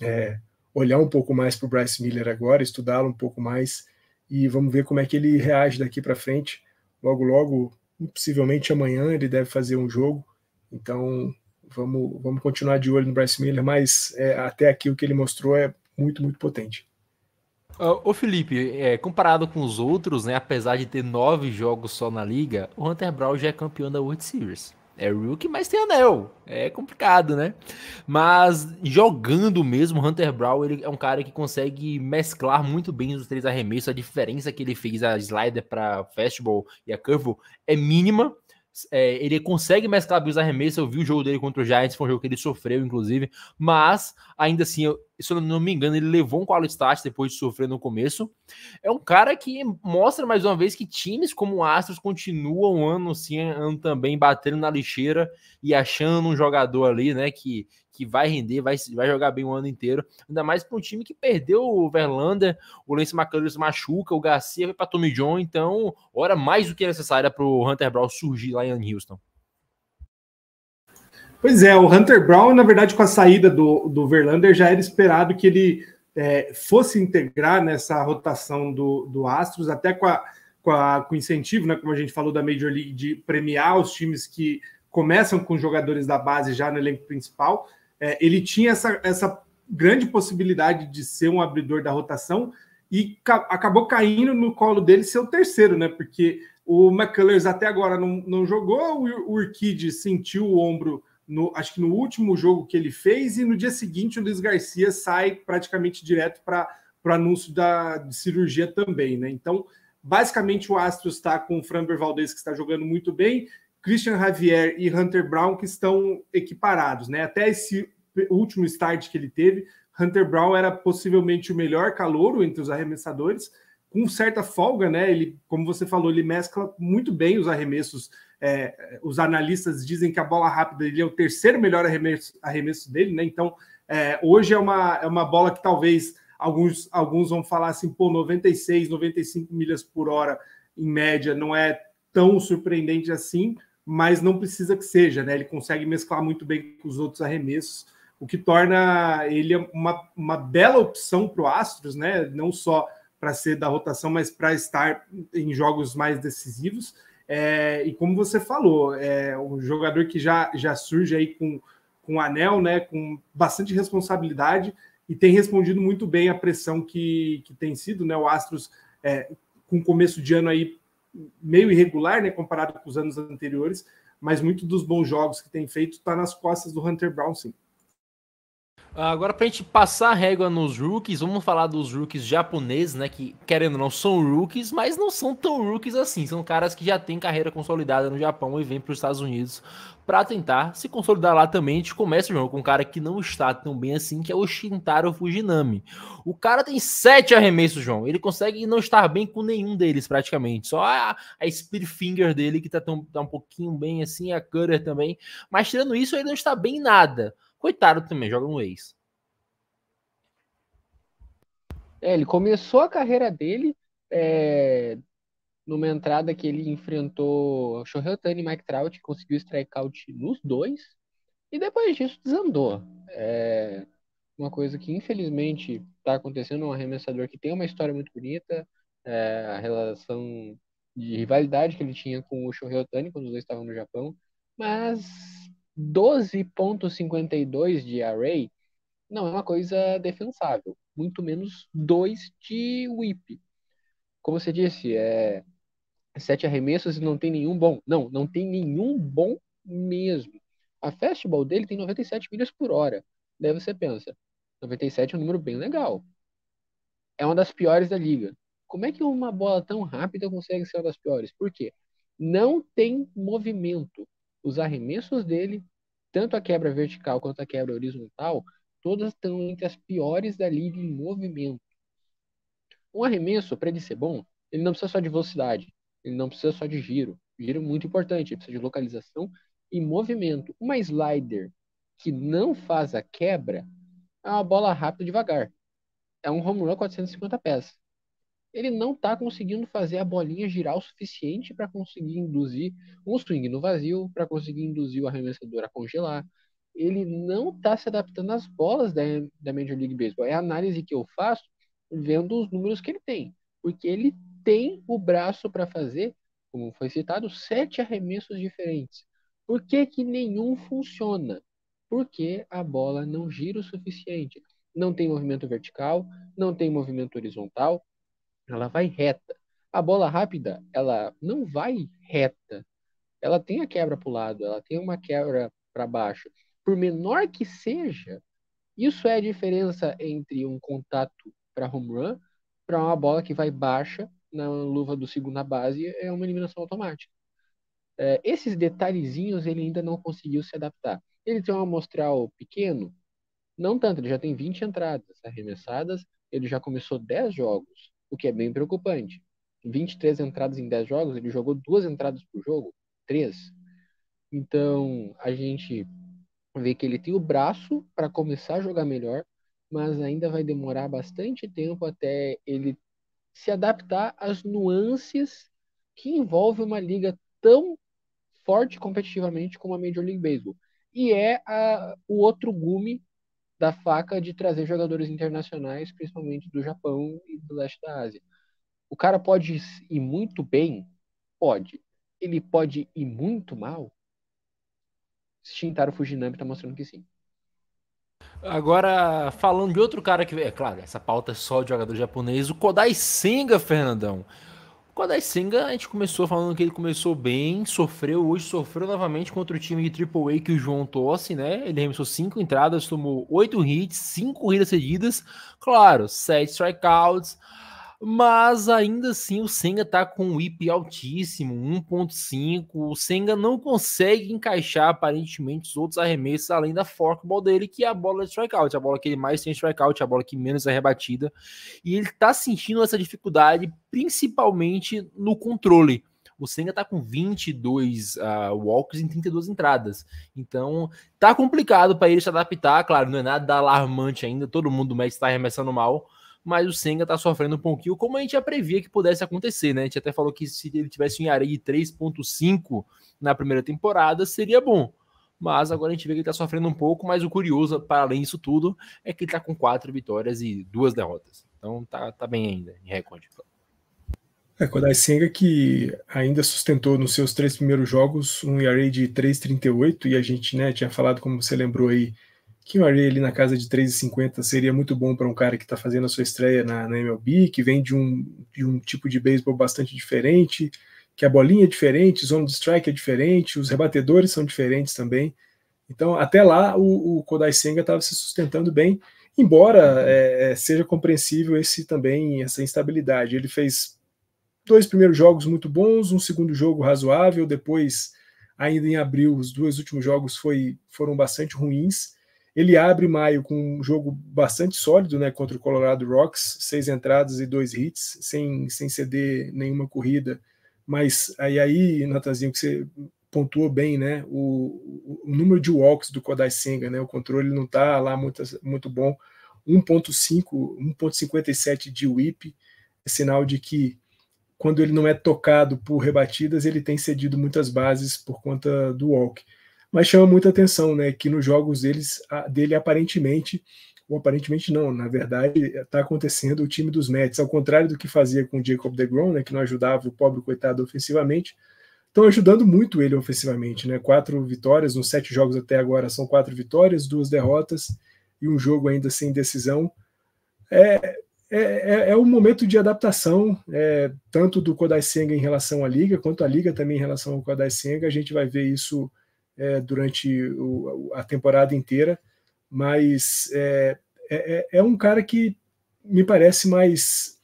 é, olhar um pouco mais para o Bryce Miller agora, estudá-lo um pouco mais e vamos ver como é que ele reage daqui para frente. Logo, logo, possivelmente amanhã ele deve fazer um jogo, então vamos, vamos continuar de olho no Bryce Miller, mas é, até aqui o que ele mostrou é muito, muito potente ô Felipe, é, comparado com os outros, né, apesar de ter nove jogos só na liga, o Hunter Brown já é campeão da World Series. É rookie, mas tem anel. É complicado, né? Mas jogando mesmo, Hunter Brown ele é um cara que consegue mesclar muito bem os três arremessos. A diferença que ele fez a slider para fastball e a curveball é mínima é, ele consegue mesclar bem os arremessos. Eu vi o jogo dele contra o Giants, foi um jogo que ele sofreu, inclusive. Mas, ainda assim, eu, se eu não me engano, ele levou um quality start depois de sofrer no começo. É um cara que mostra mais uma vez que times como o Astros continuam ano sim, ano também batendo na lixeira e achando um jogador ali, né, que, que vai render, vai, vai jogar bem o ano inteiro. Ainda mais para um time que perdeu o Verlander, o Lance McCullers machuca, o Garcia vai para Tommy John. Então, hora mais do que necessária para o Hunter Brown surgir lá em Houston. Pois é, o Hunter Brown, na verdade, com a saída do, do Verlander, já era esperado que ele é, fosse integrar nessa rotação do, do Astros, até com, a, com, a, com o incentivo, né, como a gente falou da Major League, de premiar os times que começam com jogadores da base já no elenco principal. É, ele tinha essa, essa grande possibilidade de ser um abridor da rotação e ca acabou caindo no colo dele ser o terceiro, né? Porque o McCullers até agora não, não jogou, o, o Urquid sentiu o ombro, no, acho que no último jogo que ele fez, e no dia seguinte o Luiz Garcia sai praticamente direto para o anúncio da de cirurgia também, né? Então, basicamente o Astros está com o Framber Valdez, que está jogando muito bem, Christian Javier e Hunter Brown, que estão equiparados, né? Até esse último start que ele teve, Hunter Brown era possivelmente o melhor calouro entre os arremessadores, com certa folga, né? Ele, como você falou, ele mescla muito bem os arremessos. É, os analistas dizem que a bola rápida ele é o terceiro melhor arremesso, arremesso dele, né? Então, é, hoje é uma, é uma bola que talvez alguns, alguns vão falar assim, pô, 96, 95 milhas por hora em média não é tão surpreendente assim, mas não precisa que seja, né? Ele consegue mesclar muito bem com os outros arremessos, o que torna ele uma, uma bela opção para o Astros, né? Não só para ser da rotação, mas para estar em jogos mais decisivos. É, e como você falou, é um jogador que já, já surge aí com, com anel, né? Com bastante responsabilidade e tem respondido muito bem a pressão que, que tem sido, né? O Astros é, com começo de ano aí meio irregular, né, comparado com os anos anteriores, mas muito dos bons jogos que tem feito está nas costas do Hunter Brown, sim. Agora, pra gente passar a régua nos rookies, vamos falar dos rookies japoneses, né? Que, querendo ou não, são rookies, mas não são tão rookies assim. São caras que já têm carreira consolidada no Japão e vêm para os Estados Unidos para tentar se consolidar lá também. A gente começa João com um cara que não está tão bem assim, que é o Shintaro Fujinami. O cara tem sete arremessos, João. Ele consegue não estar bem com nenhum deles, praticamente. Só a, a Spear Finger dele, que tá, tão, tá um pouquinho bem assim, a Cutter também. Mas tirando isso, ele não está bem nada. Coitado também, joga no ex. É, ele começou a carreira dele é, numa entrada que ele enfrentou Shohei Tani e Mike Trout, conseguiu strikeout nos dois, e depois disso desandou. É, uma coisa que infelizmente está acontecendo, um arremessador que tem uma história muito bonita, é, a relação de rivalidade que ele tinha com o Shohei Otani quando os dois estavam no Japão, mas 12,52 de array não é uma coisa defensável, muito menos 2 de whip. Como você disse, é sete arremessos e não tem nenhum bom. Não, não tem nenhum bom mesmo. A fastball dele tem 97 milhas por hora. Daí você pensa, 97 é um número bem legal. É uma das piores da liga. Como é que uma bola tão rápida consegue ser uma das piores? Por quê? Não tem movimento os arremessos dele, tanto a quebra vertical quanto a quebra horizontal, todas estão entre as piores da liga em movimento. Um arremesso, para ele ser bom, ele não precisa só de velocidade, ele não precisa só de giro. Giro é muito importante, ele precisa de localização e movimento. Uma slider que não faz a quebra é uma bola rápida devagar. É um home run 450 pés ele não está conseguindo fazer a bolinha girar o suficiente para conseguir induzir um swing no vazio, para conseguir induzir o arremessador a congelar. Ele não está se adaptando às bolas da, da Major League Baseball. É a análise que eu faço vendo os números que ele tem. Porque ele tem o braço para fazer, como foi citado, sete arremessos diferentes. Por que, que nenhum funciona? Porque a bola não gira o suficiente. Não tem movimento vertical, não tem movimento horizontal, ela vai reta. A bola rápida, ela não vai reta. Ela tem a quebra para o lado, ela tem uma quebra para baixo. Por menor que seja, isso é a diferença entre um contato para home run para uma bola que vai baixa na luva do segundo na base é uma eliminação automática. É, esses detalhezinhos ele ainda não conseguiu se adaptar. Ele tem um amostral pequeno, não tanto, ele já tem 20 entradas arremessadas, ele já começou 10 jogos o que é bem preocupante. 23 entradas em 10 jogos, ele jogou duas entradas por jogo, três. Então, a gente vê que ele tem o braço para começar a jogar melhor, mas ainda vai demorar bastante tempo até ele se adaptar às nuances que envolve uma liga tão forte competitivamente como a Major League Baseball. E é a, o outro gume da faca de trazer jogadores internacionais, principalmente do Japão e do leste da Ásia. O cara pode ir muito bem? Pode. Ele pode ir muito mal? Shintaro Fujinami está mostrando que sim. Agora, falando de outro cara que. É claro, essa pauta é só de jogador japonês, o Kodai Senga, Fernandão. Com a Daisenga, a gente começou falando que ele começou bem, sofreu hoje, sofreu novamente contra o time de AAA que o João torce, né? Ele remissou cinco entradas, tomou oito hits, cinco corridas cedidas, claro, sete strikeouts mas ainda assim o Senga tá com um IP altíssimo, 1.5. O Senga não consegue encaixar aparentemente os outros arremessos além da forkball dele, que é a bola de strikeout, a bola que ele mais tem é strikeout, a bola que menos é rebatida. E ele tá sentindo essa dificuldade principalmente no controle. O Senga tá com 22 uh, ah, walks em 32 entradas. Então, tá complicado para ele se adaptar. Claro, não é nada alarmante ainda. Todo mundo do está arremessando mal mas o Senga está sofrendo um pouquinho, como a gente já previa que pudesse acontecer, né? A gente até falou que se ele tivesse um Yarei de 3.5 na primeira temporada, seria bom. Mas agora a gente vê que ele está sofrendo um pouco, mas o curioso, para além disso tudo, é que ele está com quatro vitórias e duas derrotas. Então tá, tá bem ainda em recorde. É, Kodai Senga que ainda sustentou nos seus três primeiros jogos um ERA de 3,38 e a gente né, tinha falado, como você lembrou aí, Kim Murray ali na casa de 3,50 seria muito bom para um cara que está fazendo a sua estreia na, na MLB, que vem de um, de um tipo de beisebol bastante diferente, que a bolinha é diferente, zona de strike é diferente, os rebatedores são diferentes também. Então, até lá, o, o Kodai Senga estava se sustentando bem, embora é, é, seja compreensível esse também essa instabilidade. Ele fez dois primeiros jogos muito bons, um segundo jogo razoável, depois, ainda em abril, os dois últimos jogos foi, foram bastante ruins. Ele abre maio com um jogo bastante sólido né, contra o Colorado Rocks, seis entradas e dois hits, sem, sem ceder nenhuma corrida. Mas aí, aí Natanzinho, que você pontuou bem, né? O, o, número de walks do Kodai Senga, né? O controle não tá lá muito, muito bom. 1.5, 1.57 de whip, é sinal de que quando ele não é tocado por rebatidas, ele tem cedido muitas bases por conta do walk. Mas chama muita atenção, né? Que nos jogos deles, dele aparentemente, ou aparentemente não, na verdade, está eh, acontecendo o time dos Mets. Ao contrário do que fazia com o Jacob DeGrom, né? Que não ajudava o pobre coitado ofensivamente, estão ajudando muito ele ofensivamente, né? Quatro vitórias, nos sete jogos até agora são quatro vitórias, duas derrotas e um jogo ainda sem decisão. É, é, é, é, um momento de adaptação, é, tanto do Kodai Senga em relação à Liga, quanto a Liga também em relação ao Kodai Senga. A gente vai ver isso é, durante o, a temporada inteira, mas é, é, é, é, um cara que me parece mais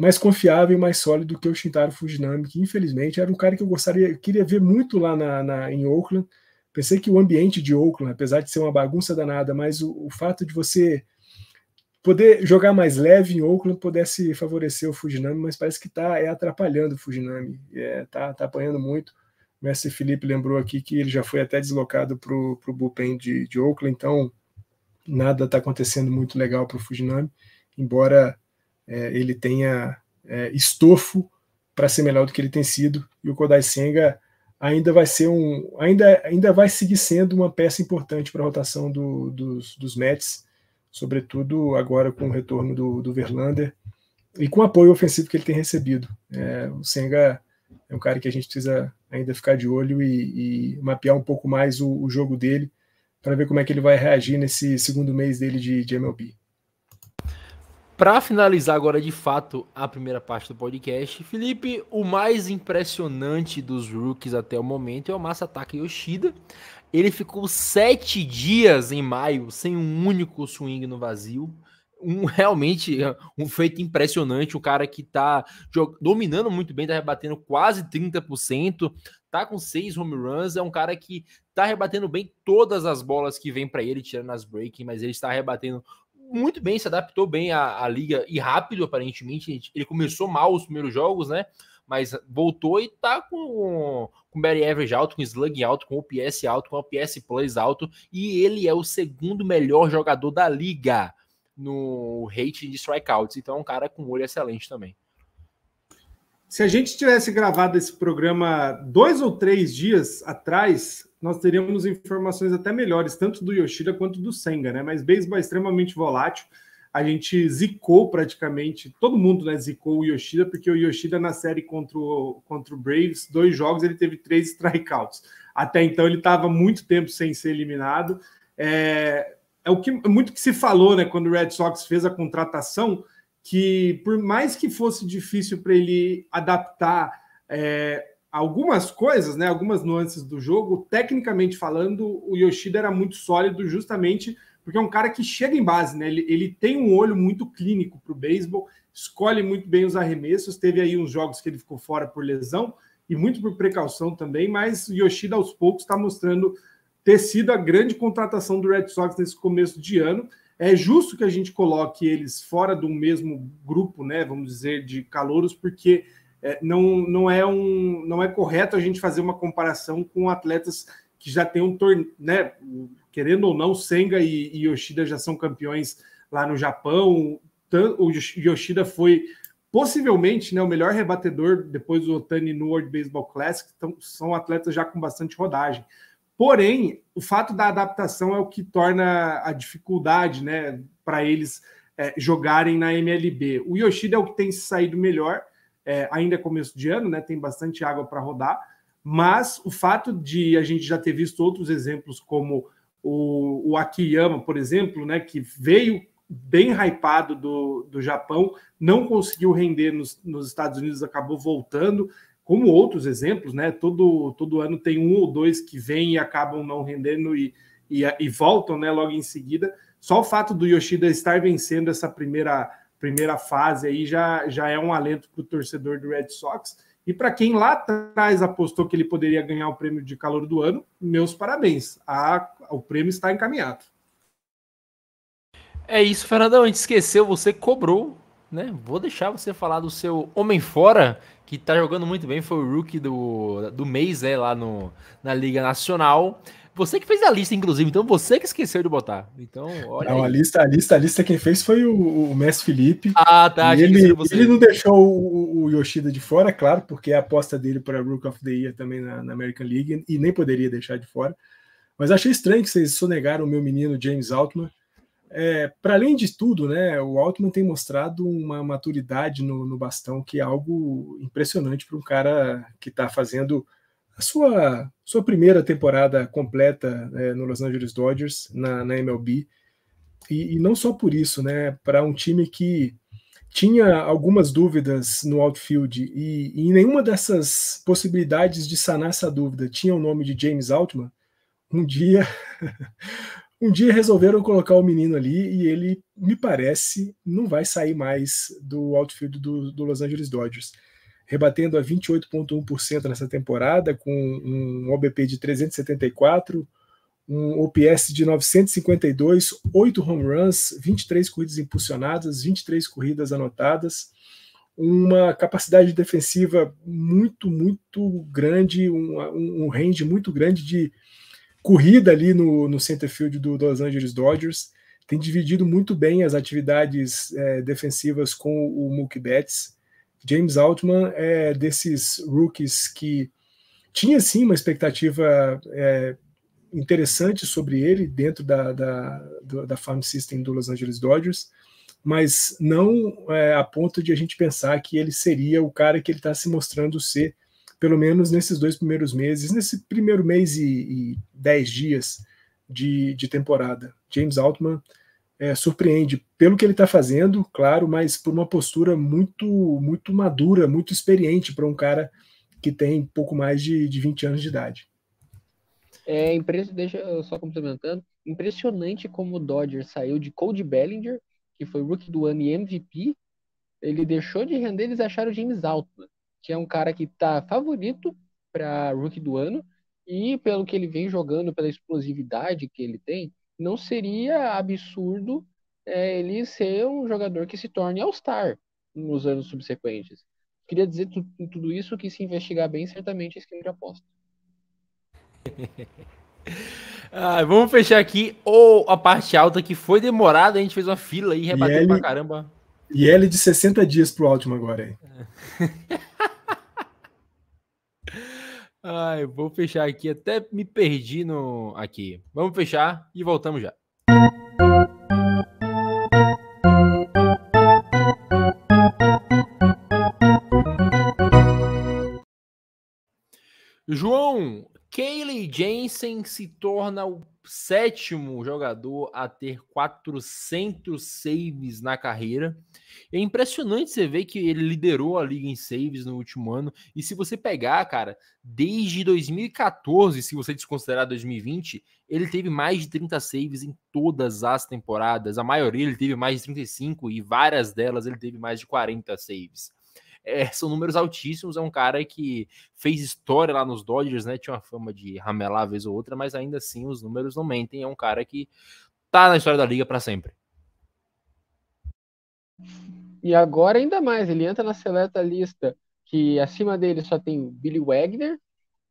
mais confiável e mais sólido que o Shintaro Fujinami, que infelizmente era um cara que eu gostaria, queria ver muito lá na, na em Oakland. Pensei que o ambiente de Oakland, apesar de ser uma bagunça danada, mas o, o fato de você poder jogar mais leve em Oakland pudesse favorecer o Fujinami, mas parece que tá é atrapalhando o Fujinami, é, tá, tá apanhando muito. Mestre Felipe lembrou aqui que ele já foi até deslocado para o bullpen de, de Oakland, então nada está acontecendo muito legal para o Fujinami, embora é, ele tenha é, estofo para ser melhor do que ele tem sido, e o Kodai Senga ainda vai ser um. ainda, ainda vai seguir sendo uma peça importante para a rotação do, dos, dos Mets, sobretudo agora com o retorno do, do Verlander e com o apoio ofensivo que ele tem recebido. É, o Senga é um cara que a gente precisa ainda ficar de olho e, e mapear um pouco mais o, o jogo dele para ver como é que ele vai reagir nesse segundo mês dele de, de MLB. Para finalizar agora de fato a primeira parte do podcast, Felipe, o mais impressionante dos rookies até o momento é o Masataka Yoshida. Ele ficou sete dias em maio sem um único swing no vazio um realmente eh, um feito impressionante, um cara que tá dominando muito bem, tá rebatendo quase 30%, tá com seis home runs, é um cara que tá rebatendo bem todas as bolas que vem para ele, tirando as breaking, mas ele está rebatendo muito bem, se adaptou bem à, à liga e rápido, aparentemente. Ele começou mal os primeiros jogos, né? mas voltou e tá com, com Barry Average alto, com Slug alto, com OPS alto, com OPS Plus alto, e ele é o segundo melhor jogador da liga no rate de strikeouts. Então é um cara com olho excelente também. Se a gente tivesse gravado esse programa dois ou três dias atrás, nós teríamos informações até melhores, tanto do Yoshida quanto do Senga, né? Mas beisebol é extremamente volátil. A gente zicou praticamente, todo mundo né, zicou o Yoshida, porque o Yoshida na série contra o, contra o Braves, dois jogos, ele teve três strikeouts. Até então ele estava muito tempo sem ser eliminado. É, é o que é muito que se falou, né, quando o Red Sox fez a contratação, que por mais que fosse difícil para ele adaptar é, algumas coisas, né, algumas nuances do jogo, tecnicamente falando, o Yoshida era muito sólido justamente porque é um cara que chega em base, né? Ele, ele tem um olho muito clínico para o beisebol, escolhe muito bem os arremessos. Teve aí uns jogos que ele ficou fora por lesão e muito por precaução também, mas Yoshida aos poucos está mostrando ter sido a grande contratação do Red Sox nesse começo de ano. É justo que a gente coloque eles fora do mesmo grupo, né? Vamos dizer, de calouros, porque é, não, não, é um, não é correto a gente fazer uma comparação com atletas que já tem um torneio, né? Querendo ou não, Senga e, e, Yoshida já são campeões lá no Japão. O Yoshida foi possivelmente né, o melhor rebatedor depois do Otani no World Baseball Classic. Então, são atletas já com bastante rodagem. Porém, o fato da adaptação é o que torna a dificuldade né, para eles é, jogarem na MLB. O Yoshida é o que tem saído melhor, é, ainda é começo de ano, né, tem bastante água para rodar, mas o fato de a gente já ter visto outros exemplos, como o, o Akiyama, por exemplo, né, que veio bem hypado do, do Japão, não conseguiu render nos, nos Estados Unidos, acabou voltando como outros exemplos, né? Todo, todo ano tem um ou dois que vêm e acabam não rendendo e, e, e, voltam, né? Logo em seguida. Só o fato do Yoshida estar vencendo essa primeira, primeira fase aí já, já é um alento para o torcedor do Red Sox. E para quem lá atrás apostou que ele poderia ganhar o prêmio de calor do ano, meus parabéns. A, o prêmio está encaminhado. É isso, Fernandão. A gente esqueceu, você cobrou né? Vou deixar você falar do seu homem fora, que tá jogando muito bem, foi o rookie do, do mês, né, lá no, na Liga Nacional. Você que fez a lista, inclusive, então você que esqueceu de botar. Então, olha. Não, aí. a lista, a lista, a lista quem fez foi o, o Messi Felipe. Ah, tá. E ele, ele não deixou o, o, Yoshida de fora, é claro, porque é a aposta dele para Rook of the Year também na, na, American League, e nem poderia deixar de fora. Mas achei estranho que vocês sonegaram o meu menino James Altman. É, para além de tudo, né, o Altman tem mostrado uma maturidade no, no bastão que é algo impressionante para um cara que está fazendo a sua, sua primeira temporada completa é, no Los Angeles Dodgers, na, na MLB. E, e, não só por isso, né, para um time que tinha algumas dúvidas no outfield e, e em nenhuma dessas possibilidades de sanar essa dúvida tinha o nome de James Altman, um dia um dia resolveram colocar o menino ali e ele, me parece, não vai sair mais do outfield do, do Los Angeles Dodgers. Rebatendo a 28,1% nessa temporada, com um OBP de 374, um OPS de 952, 8 home runs, 23 corridas impulsionadas, 23 corridas anotadas, uma capacidade defensiva muito, muito grande, um, um range muito grande de corrida ali no, no center field do Los Angeles Dodgers, tem dividido muito bem as atividades é, defensivas com o Mookie Betts. James Altman é desses rookies que tinha sim uma expectativa é, interessante sobre ele dentro da, da, da farm system do Los Angeles Dodgers, mas não é, a ponto de a gente pensar que ele seria o cara que ele está se mostrando ser pelo menos nesses dois primeiros meses, nesse primeiro mês e, e dez dias de, de temporada. James Altman é, surpreende pelo que ele está fazendo, claro, mas por uma postura muito, muito madura, muito experiente para um cara que tem pouco mais de, de 20 anos de idade. É, impressionante, deixa eu só complementando, impressionante como o Dodger saiu de Cody Bellinger, que foi rookie do ano e MVP, ele deixou de render, eles acharam o James Altman que é um cara que está favorito para rookie do ano e pelo que ele vem jogando, pela explosividade que ele tem, não seria absurdo é, ele ser um jogador que se torne All-Star nos anos subsequentes. Queria dizer tudo isso que se investigar bem, certamente é esquema de aposta. ah, vamos fechar aqui ou a parte alta que foi demorada, a gente fez uma fila aí, rebateu IL, pra caramba. L de 60 dias pro último agora aí. Ai, vou fechar aqui, até me perdi no aqui. Vamos fechar e voltamos já. João Kaylee Jensen se torna o sétimo jogador a ter 400 saves na carreira. É impressionante você ver que ele liderou a liga em saves no último ano. E se você pegar, cara, desde 2014, se você desconsiderar 2020, ele teve mais de 30 saves em todas as temporadas. A maioria ele teve mais de 35 e várias delas ele teve mais de 40 saves é, são números altíssimos. É um cara que fez história lá nos Dodgers, né? Tinha uma fama de ramelar vez ou outra, mas ainda assim os números não mentem. É um cara que tá na história da liga para sempre. E agora ainda mais, ele entra na seleta lista que acima dele só tem Billy Wagner,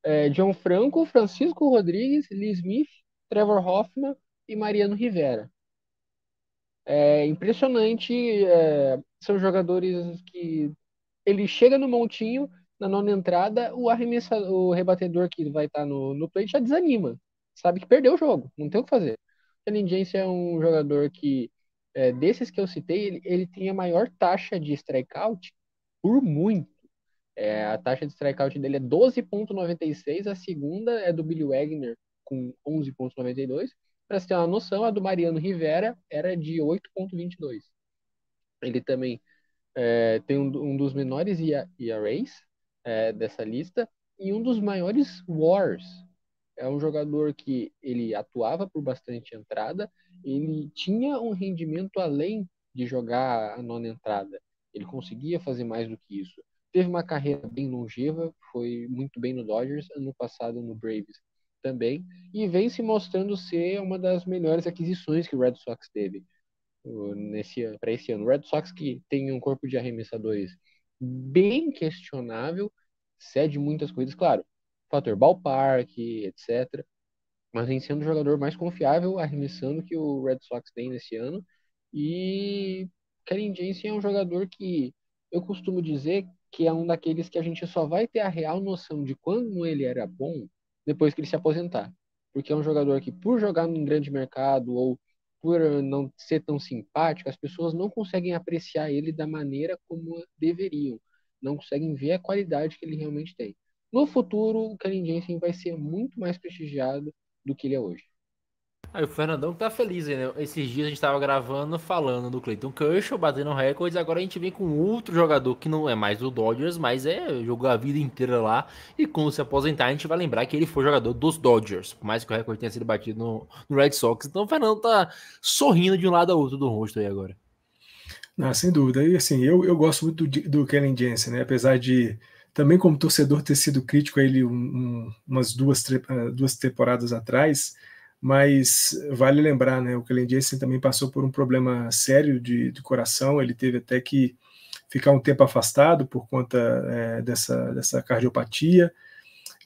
é, John Franco, Francisco Rodrigues, Lee Smith, Trevor Hoffman e Mariano Rivera. É impressionante, é, são jogadores que ele chega no montinho, na nona entrada, o arremessador, o rebatedor que vai estar tá no, no play já desanima. Sabe que perdeu o jogo, não tem o que fazer. O Indians é um jogador que, é, desses que eu citei, ele, ele tem a maior taxa de strikeout por muito. É, a taxa de strikeout dele é 12,96, a segunda é do Billy Wagner com 11,92. Para você ter uma noção, a do Mariano Rivera era de 8,22. Ele também é, tem um, um, dos menores ERAs é, dessa lista e um dos maiores WARs. É um jogador que ele atuava por bastante entrada, ele tinha um rendimento além de jogar a nona entrada. Ele conseguia fazer mais do que isso. Teve uma carreira bem longeva, foi muito bem no Dodgers, ano passado no Braves também, e vem se mostrando ser uma das melhores aquisições que o Red Sox teve nesse para esse ano. Red Sox que tem um corpo de arremessadores bem questionável, cede muitas coisas, claro, fator ballpark, etc. Mas vem sendo o jogador mais confiável arremessando que o Red Sox tem nesse ano. E Karen Jensen é um jogador que eu costumo dizer que é um daqueles que a gente só vai ter a real noção de quando ele era bom depois que ele se aposentar. Porque é um jogador que, por jogar num grande mercado ou por não ser tão simpático, as pessoas não conseguem apreciar ele da maneira como deveriam, não conseguem ver a qualidade que ele realmente tem. No futuro, o Karen Jensen vai ser muito mais prestigiado do que ele é hoje. Aí o Fernandão tá feliz né? Esses dias a gente tava gravando, falando do Clayton Kershaw, batendo recordes. Agora a gente vem com outro jogador que não é mais o Dodgers, mas é jogou a vida inteira lá. E quando se aposentar, a gente vai lembrar que ele foi jogador dos Dodgers, por mais que o recorde tenha sido batido no, no Red Sox. Então o Fernando tá sorrindo de um lado a outro do rosto aí agora. Não, sem dúvida. E assim, eu, eu gosto muito do, do Kellen Jensen, né? Apesar de também como torcedor ter sido crítico a ele um, um, umas duas, ah, duas temporadas atrás mas vale lembrar, né? O Kellen Jensen também passou por um problema sério de, de, coração, ele teve até que ficar um tempo afastado por conta é, dessa, dessa cardiopatia.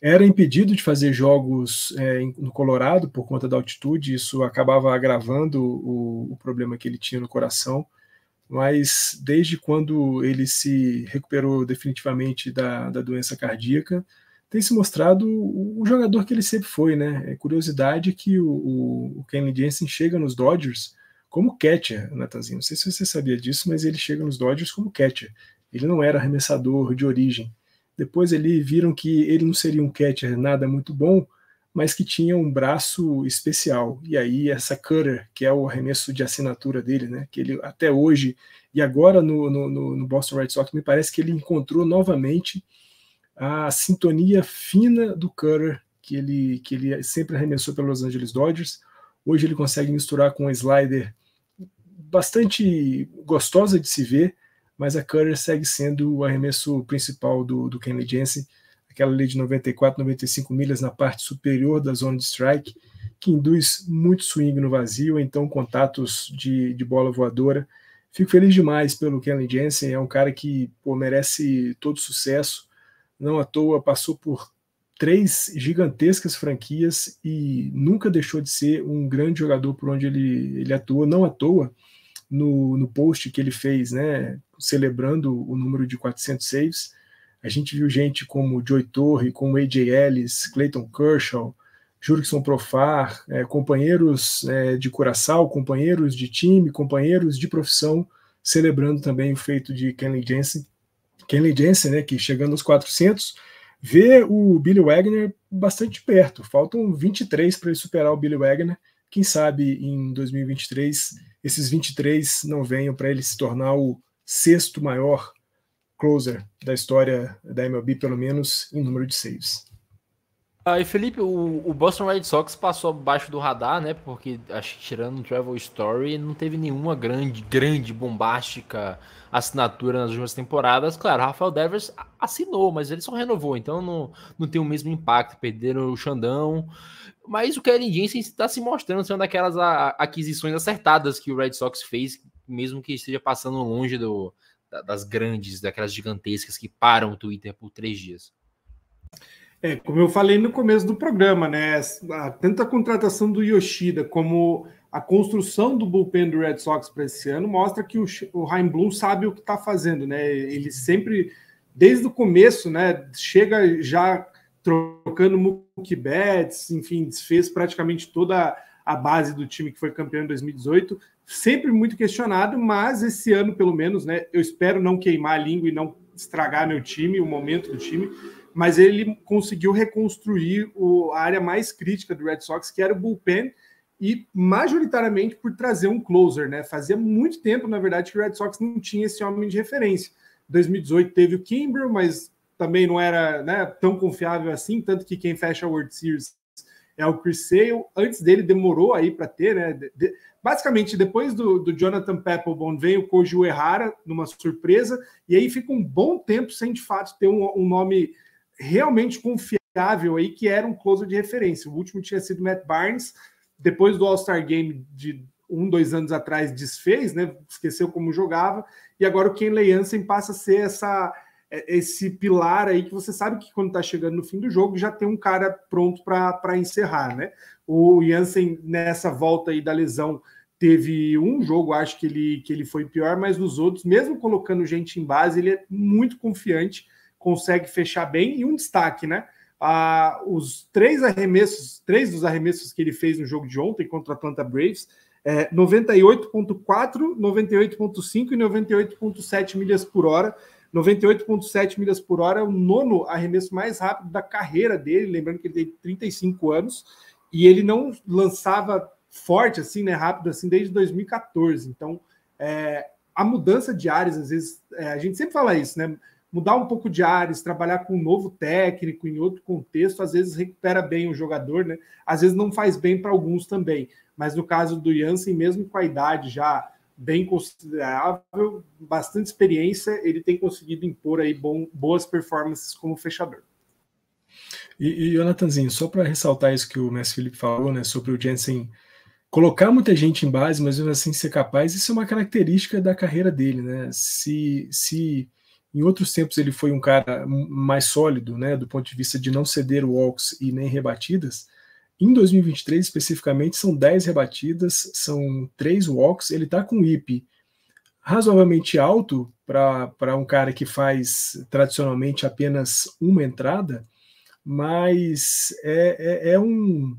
Era impedido de fazer jogos é, no Colorado por conta da altitude, isso acabava agravando o, o problema que ele tinha no coração. Mas desde quando ele se recuperou definitivamente da, da doença cardíaca, tem se mostrado o, jogador que ele sempre foi, né? É curiosidade que o, o, o Kenley Jensen chega nos Dodgers como catcher, Natanzinho. Não sei se você sabia disso, mas ele chega nos Dodgers como catcher. Ele não era arremessador de origem. Depois ele viram que ele não seria um catcher nada muito bom, mas que tinha um braço especial. E aí essa cutter, que é o arremesso de assinatura dele, né? Que ele até hoje e agora no, no, no Boston Red Sox me parece que ele encontrou novamente a sintonia fina do cutter que ele, que ele sempre arremessou pelo Los Angeles Dodgers. Hoje ele consegue misturar com um slider bastante gostosa de se ver, mas a cutter segue sendo o arremesso principal do, do Kenley Jensen, aquela lei de 94, 95 milhas na parte superior da zona de strike, que induz muito swing no vazio, então contatos de, de bola voadora. Fico feliz demais pelo Kenley Jensen, é um cara que pô, merece todo sucesso não à toa passou por três gigantescas franquias e nunca deixou de ser um grande jogador por onde ele, ele atua, não à toa no, no post que ele fez, né, celebrando o número de 400 saves, a gente viu gente como Joey Torre, como AJ Ellis, Clayton Kershaw, Jurickson Profar, é, companheiros é, de coração, companheiros de time, companheiros de profissão, celebrando também o feito de Kenley Jensen, Kenley Jensen, né, que chegando aos 400, vê o Billy Wagner bastante perto. Faltam 23 para ele superar o Billy Wagner. Quem sabe em 2023 esses 23 não venham para ele se tornar o sexto maior closer da história da MLB, pelo menos em número de saves. Aí, Felipe, o, o, Boston Red Sox passou abaixo do radar, né? Porque acho que tirando o Travel Story, não teve nenhuma grande, grande, bombástica assinatura nas últimas temporadas. Claro, Rafael Devers assinou, mas ele só renovou, então não, não tem o mesmo impacto. Perderam o Xandão. Mas o Kevin Jensen está se mostrando sendo daquelas aquisições acertadas que o Red Sox fez, mesmo que esteja passando longe do, das grandes, daquelas gigantescas que param o Twitter por três dias. É, como eu falei no começo do programa, né? Tanto a contratação do Yoshida como a construção do bullpen do Red Sox para esse ano mostra que o, Ryan Bloom sabe o que está fazendo, né? Ele sempre, desde o começo, né? Chega já trocando Mookie Betts, enfim, desfez praticamente toda a base do time que foi campeão em 2018. Sempre muito questionado, mas esse ano, pelo menos, né? Eu espero não queimar a língua e não estragar meu time, o momento do time mas ele conseguiu reconstruir o, a área mais crítica do Red Sox, que era o bullpen, e majoritariamente por trazer um closer, né? Fazia muito tempo, na verdade, que o Red Sox não tinha esse homem de referência. 2018 teve o Kimbrel, mas também não era né, tão confiável assim, tanto que quem fecha a World Series é o Chris Sale. Antes dele demorou aí para ter, né? De, de, basicamente, depois do, do Jonathan Peppelbon vem o Koji Uehara numa surpresa, e aí fica um bom tempo sem de fato ter um, um nome realmente confiável aí que era um closer de referência. O último tinha sido Matt Barnes, depois do All-Star Game de um, dois anos atrás desfez, né? Esqueceu como jogava, e agora o Kenley Jansen passa a ser essa é, esse pilar aí que você sabe que quando está chegando no fim do jogo já tem um cara pronto para encerrar, né? O Jansen nessa volta aí da lesão teve um jogo, acho que ele que ele foi pior, mas nos outros, mesmo colocando gente em base, ele é muito confiante consegue fechar bem. E um destaque, né? Ah, os três arremessos, três dos arremessos que ele fez no jogo de ontem contra a Atlanta Braves, é, 98.4, 98.5 e 98.7 milhas por hora. 98.7 milhas por hora é o nono arremesso mais rápido da carreira dele, lembrando que ele tem 35 anos e ele não lançava forte assim, né, rápido assim desde 2014. Então, é, a mudança de áreas, às vezes, é, a gente sempre fala isso, né? mudar um pouco de ares, trabalhar com um novo técnico em outro contexto, às vezes recupera bem o jogador, né? Às vezes não faz bem para alguns também. Mas no caso do Jansen, mesmo com a idade já bem considerável, bastante experiência, ele tem conseguido impor aí bom, boas performances como fechador. E, e Jonathanzinho, só para ressaltar isso que o Messi Felipe falou, né, sobre o Jensen colocar muita gente em base, mas mesmo assim ser capaz, isso é uma característica da carreira dele, né? Se, se em outros tempos ele foi um cara mais sólido, né, do ponto de vista de não ceder walks e nem rebatidas. Em 2023 especificamente são 10 rebatidas, são 3 walks, ele está com um IP razoavelmente alto para um cara que faz tradicionalmente apenas uma entrada, mas é, é, é um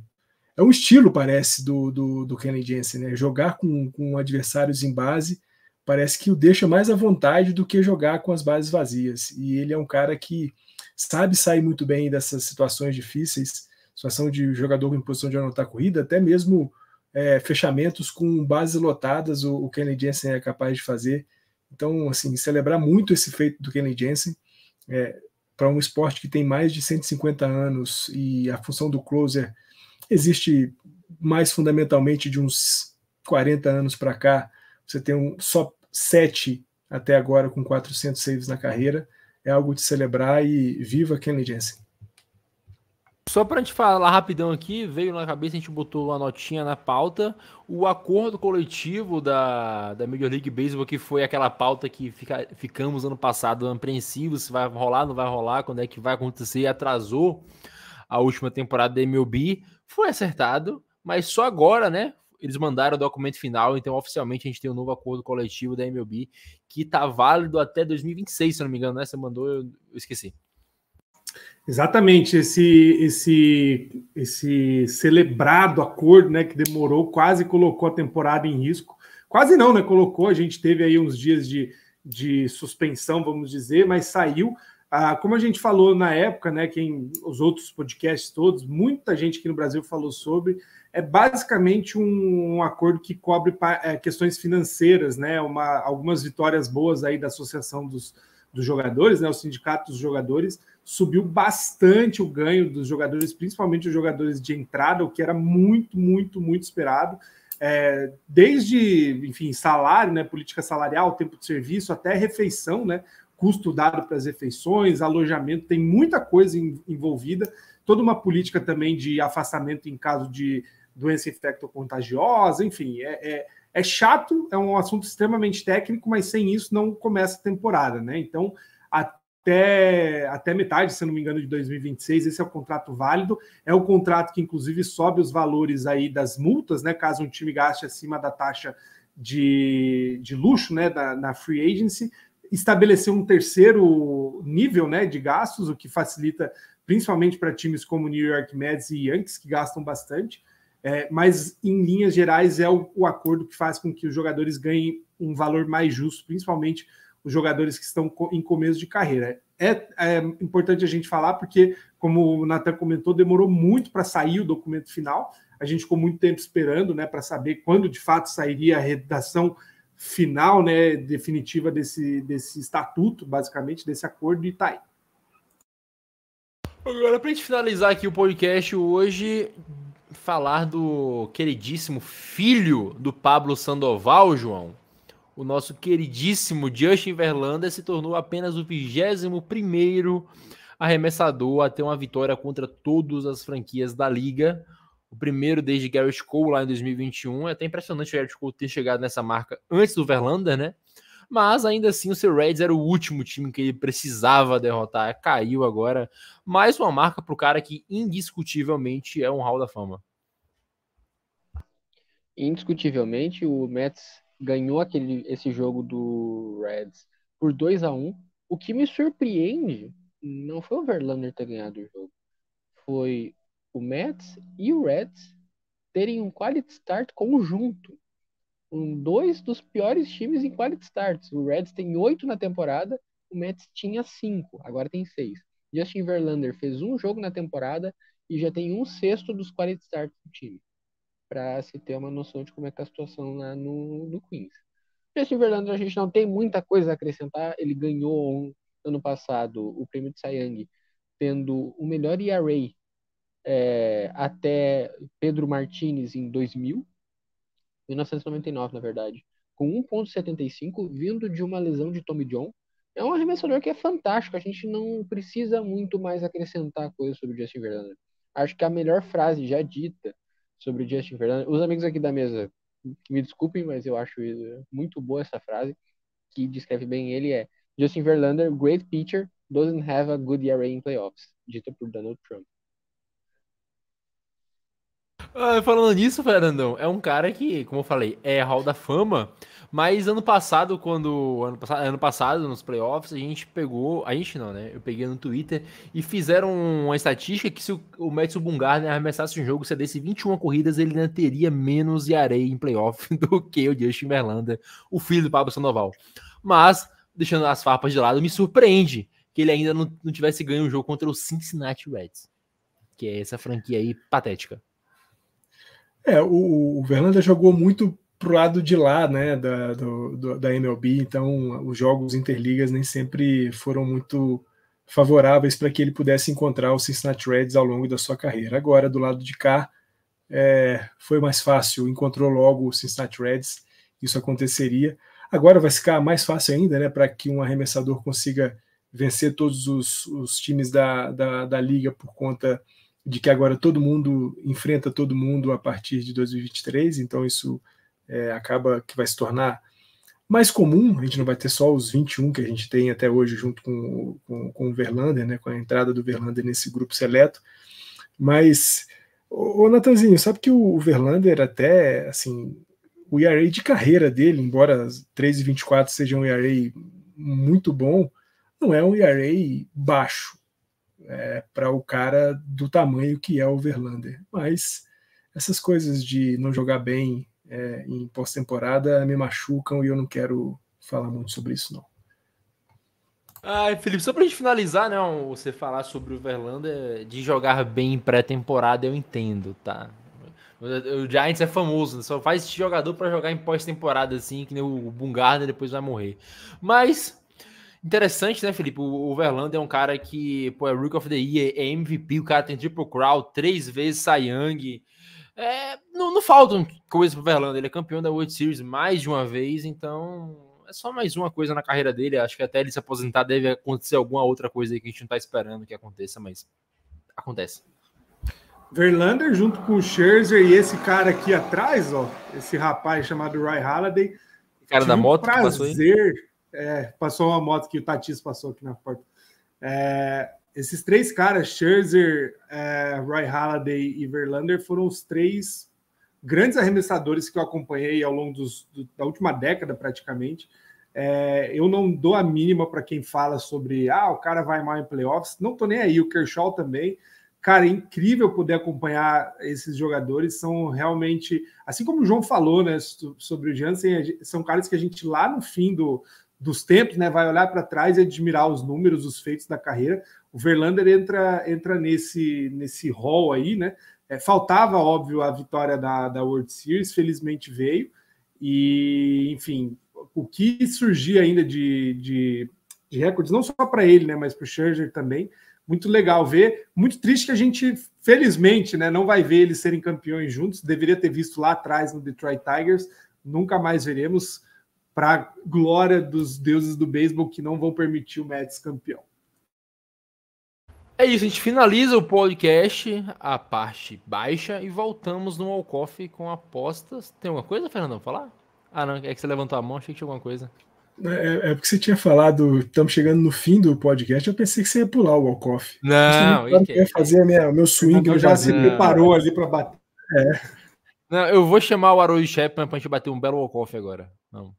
é um estilo, parece, do, do, do Kenny Jensen, né? Jogar com, com adversários em base parece que o deixa mais à vontade do que jogar com as bases vazias. E ele é um cara que sabe sair muito bem dessas situações difíceis, situação de jogador em posição de anotar corrida, até mesmo é, fechamentos com bases lotadas, o, o Kenley Jensen é capaz de fazer. Então, assim, celebrar muito esse feito do Kenley Jensen é, para um esporte que tem mais de 150 anos e a função do closer existe mais fundamentalmente de uns 40 anos para cá. Você tem um, só 7 até agora com 400 saves na carreira. É algo de celebrar e viva Kenley Jensen. Só para a gente falar rapidão aqui, veio na cabeça, a gente botou uma notinha na pauta, o acordo coletivo da, da Major League Baseball, que foi aquela pauta que fica, ficamos ano passado apreensivos, se vai rolar, não vai rolar, quando é que vai acontecer, atrasou a última temporada da MLB, foi acertado, mas só agora, né, eles mandaram o documento final, então oficialmente a gente tem um novo acordo coletivo da MLB que está válido até 2026, se não me engano, né? Você mandou, eu esqueci. Exatamente, esse, esse, esse celebrado acordo, né, que demorou, quase colocou a temporada em risco. Quase não, né? Colocou, a gente teve aí uns dias de, de suspensão, vamos dizer, mas saiu. Ah, como a gente falou na época, né, quem os outros podcasts todos, muita gente aqui no Brasil falou sobre, é basicamente um, um acordo que cobre é, questões financeiras, né, uma, algumas vitórias boas aí da associação dos, dos jogadores, né, o sindicato dos jogadores subiu bastante o ganho dos jogadores, principalmente os jogadores de entrada, o que era muito, muito, muito esperado. É, desde, enfim, salário, né, política salarial, tempo de serviço, até refeição, né, custo dado para as refeições, alojamento, tem muita coisa envolvida, toda uma política também de afastamento em caso de doença infectocontagiosa, contagiosa enfim, é, é, é, chato, é um assunto extremamente técnico, mas sem isso não começa a temporada, né? Então, até, até metade, se não me engano, de 2026, esse é o contrato válido, é o contrato que, inclusive, sobe os valores aí das multas, né? Caso um time gaste acima da taxa de, de luxo, né, da, na free agency, estabelecer um terceiro nível né, de gastos, o que facilita principalmente para times como New York Mets e Yankees, que gastam bastante. É, mas, em linhas gerais, é o, o, acordo que faz com que os jogadores ganhem um valor mais justo, principalmente os jogadores que estão co em começo de carreira. É, é, importante a gente falar, porque, como o Natan comentou, demorou muito para sair o documento final. A gente ficou muito tempo esperando né, para saber quando de fato sairia a redação final, né, definitiva desse, desse estatuto, basicamente, desse acordo de Itaí. Agora, para a gente finalizar aqui o podcast hoje, falar do queridíssimo filho do Pablo Sandoval, João. O nosso queridíssimo Justin Verlander se tornou apenas o 21 arremessador a ter uma vitória contra todas as franquias da liga o primeiro desde Garrett Cole lá em 2021. É até impressionante o Garrett Cole ter chegado nessa marca antes do Verlander, né? Mas ainda assim, o seu Reds era o último time que ele precisava derrotar. Caiu agora. Mais uma marca para o cara que indiscutivelmente é um Hall da Fama. Indiscutivelmente, o Mets ganhou aquele, esse jogo do Reds por 2 a 1 um. O que me surpreende não foi o Verlander ter ganhado o jogo. Foi o Mets e o Reds terem um quality start conjunto. Um, dois dos piores times em quality starts. O Reds tem oito na temporada, o Mets tinha cinco, agora tem seis. Justin Verlander fez um jogo na temporada e já tem um sexto dos quality starts do time. Para se ter uma noção de como é que é a situação lá no, no Queens. Justin Verlander a gente não tem muita coisa a acrescentar. Ele ganhou um, ano passado o prêmio de Sayang, tendo o melhor ERA é, até Pedro Martinez em 2000, 1999 na verdade, com 1.75 vindo de uma lesão de Tommy John. É um arremessador que é fantástico, a gente não precisa muito mais acrescentar coisas sobre o Justin Verlander. Acho que a melhor frase já dita sobre o Justin Verlander, os amigos aqui da mesa, me desculpem, mas eu acho muito boa essa frase que descreve bem ele é Justin Verlander, great pitcher, doesn't have a good ERA in playoffs, dita por Donald Trump. Ah, falando nisso, Fernandão, é um cara que, como eu falei, é Hall da Fama. Mas ano passado, quando. Ano passado, ano passado, nos playoffs, a gente pegou. A gente não, né? Eu peguei no Twitter e fizeram uma estatística que se o, o Madison Bumgarner arremessasse um jogo, se desse 21 corridas, ele ainda teria menos de areia em playoff do que o Justin Verlander, o filho do Pablo Sandoval. Mas, deixando as farpas de lado, me surpreende que ele ainda não, não tivesse ganho um jogo contra o Cincinnati Reds. Que é essa franquia aí patética. É, o, o Verlander jogou muito pro lado de lá, né, da, do, do, da MLB, então os jogos interligas nem sempre foram muito favoráveis para que ele pudesse encontrar os Cincinnati Reds ao longo da sua carreira. Agora, do lado de cá, é, foi mais fácil, encontrou logo os Cincinnati Reds, isso aconteceria. Agora vai ficar mais fácil ainda, né, para que um arremessador consiga vencer todos os, os times da, da, da liga por conta de que agora todo mundo enfrenta todo mundo a partir de 2023, então isso é, acaba que vai se tornar mais comum, a gente não vai ter só os 21 que a gente tem até hoje junto com, com, com o Verlander, né, com a entrada do Verlander nesse grupo seleto, mas, o Natanzinho, sabe que o Verlander até, assim, o ERA de carreira dele, embora 3,24 seja um ERA muito bom, não é um ERA baixo, é, para o cara do tamanho que é o Verlander. Mas essas coisas de não jogar bem é, em pós-temporada me machucam e eu não quero falar muito sobre isso, não. Ah, Felipe, só para gente finalizar, né? Você falar sobre o Verlander de jogar bem em pré-temporada, eu entendo, tá? O Giants é famoso, né, só faz jogador para jogar em pós-temporada, assim, que nem o Bungarda depois vai morrer. Mas Interessante, né, Felipe? O Verlander é um cara que, pô, é Rookie of the Year, é MVP, o cara tem triple crown, três vezes Cy Young. É, não, não faltam coisas pro Verlander, ele é campeão da World Series mais de uma vez, então é só mais uma coisa na carreira dele. Acho que até ele se aposentar deve acontecer alguma outra coisa aí que a gente não tá esperando que aconteça, mas acontece. Verlander junto com o Scherzer e esse cara aqui atrás, ó, esse rapaz chamado Ray Halliday. Cara da moto, prazer, é, passou uma moto que o Tatis passou aqui na porta. É, esses três caras, Scherzer, é, Roy Halladay e Verlander, foram os três grandes arremessadores que eu acompanhei ao longo dos, do, da última década, praticamente. É, eu não dou a mínima para quem fala sobre ah, o cara vai mal em playoffs. Não tô nem aí, o Kershaw também. Cara, é incrível poder acompanhar esses jogadores. São realmente, assim como o João falou né, sobre o Jansen, são caras que a gente lá no fim do, dos tempos, né? Vai olhar para trás e admirar os números, os feitos da carreira. O Verlander entra entra nesse nesse hall aí, né? É, faltava óbvio a vitória da, da World Series, felizmente veio e enfim o que surgia ainda de, de, de recordes não só para ele, né? Mas para o Scherzer também. Muito legal ver. Muito triste que a gente, felizmente, né, não vai ver eles serem campeões juntos. Deveria ter visto lá atrás no Detroit Tigers. Nunca mais veremos para glória dos deuses do beisebol que não vão permitir o Mets campeão. É isso, a gente finaliza o podcast, a parte baixa, e voltamos no Walkoff com apostas. Tem alguma coisa, Fernandão, falar? Ah, não, é que você levantou a mão, achei que tinha alguma coisa. É, é, porque você tinha falado, estamos chegando no fim do podcast, eu pensei que você ia pular o walk-off. Não, eu ia fazer minha, meu swing, eu já se preparou ali para bater. É. Não, eu vou chamar o Harold Shepard para a gente bater um belo walk-off agora. Vamos.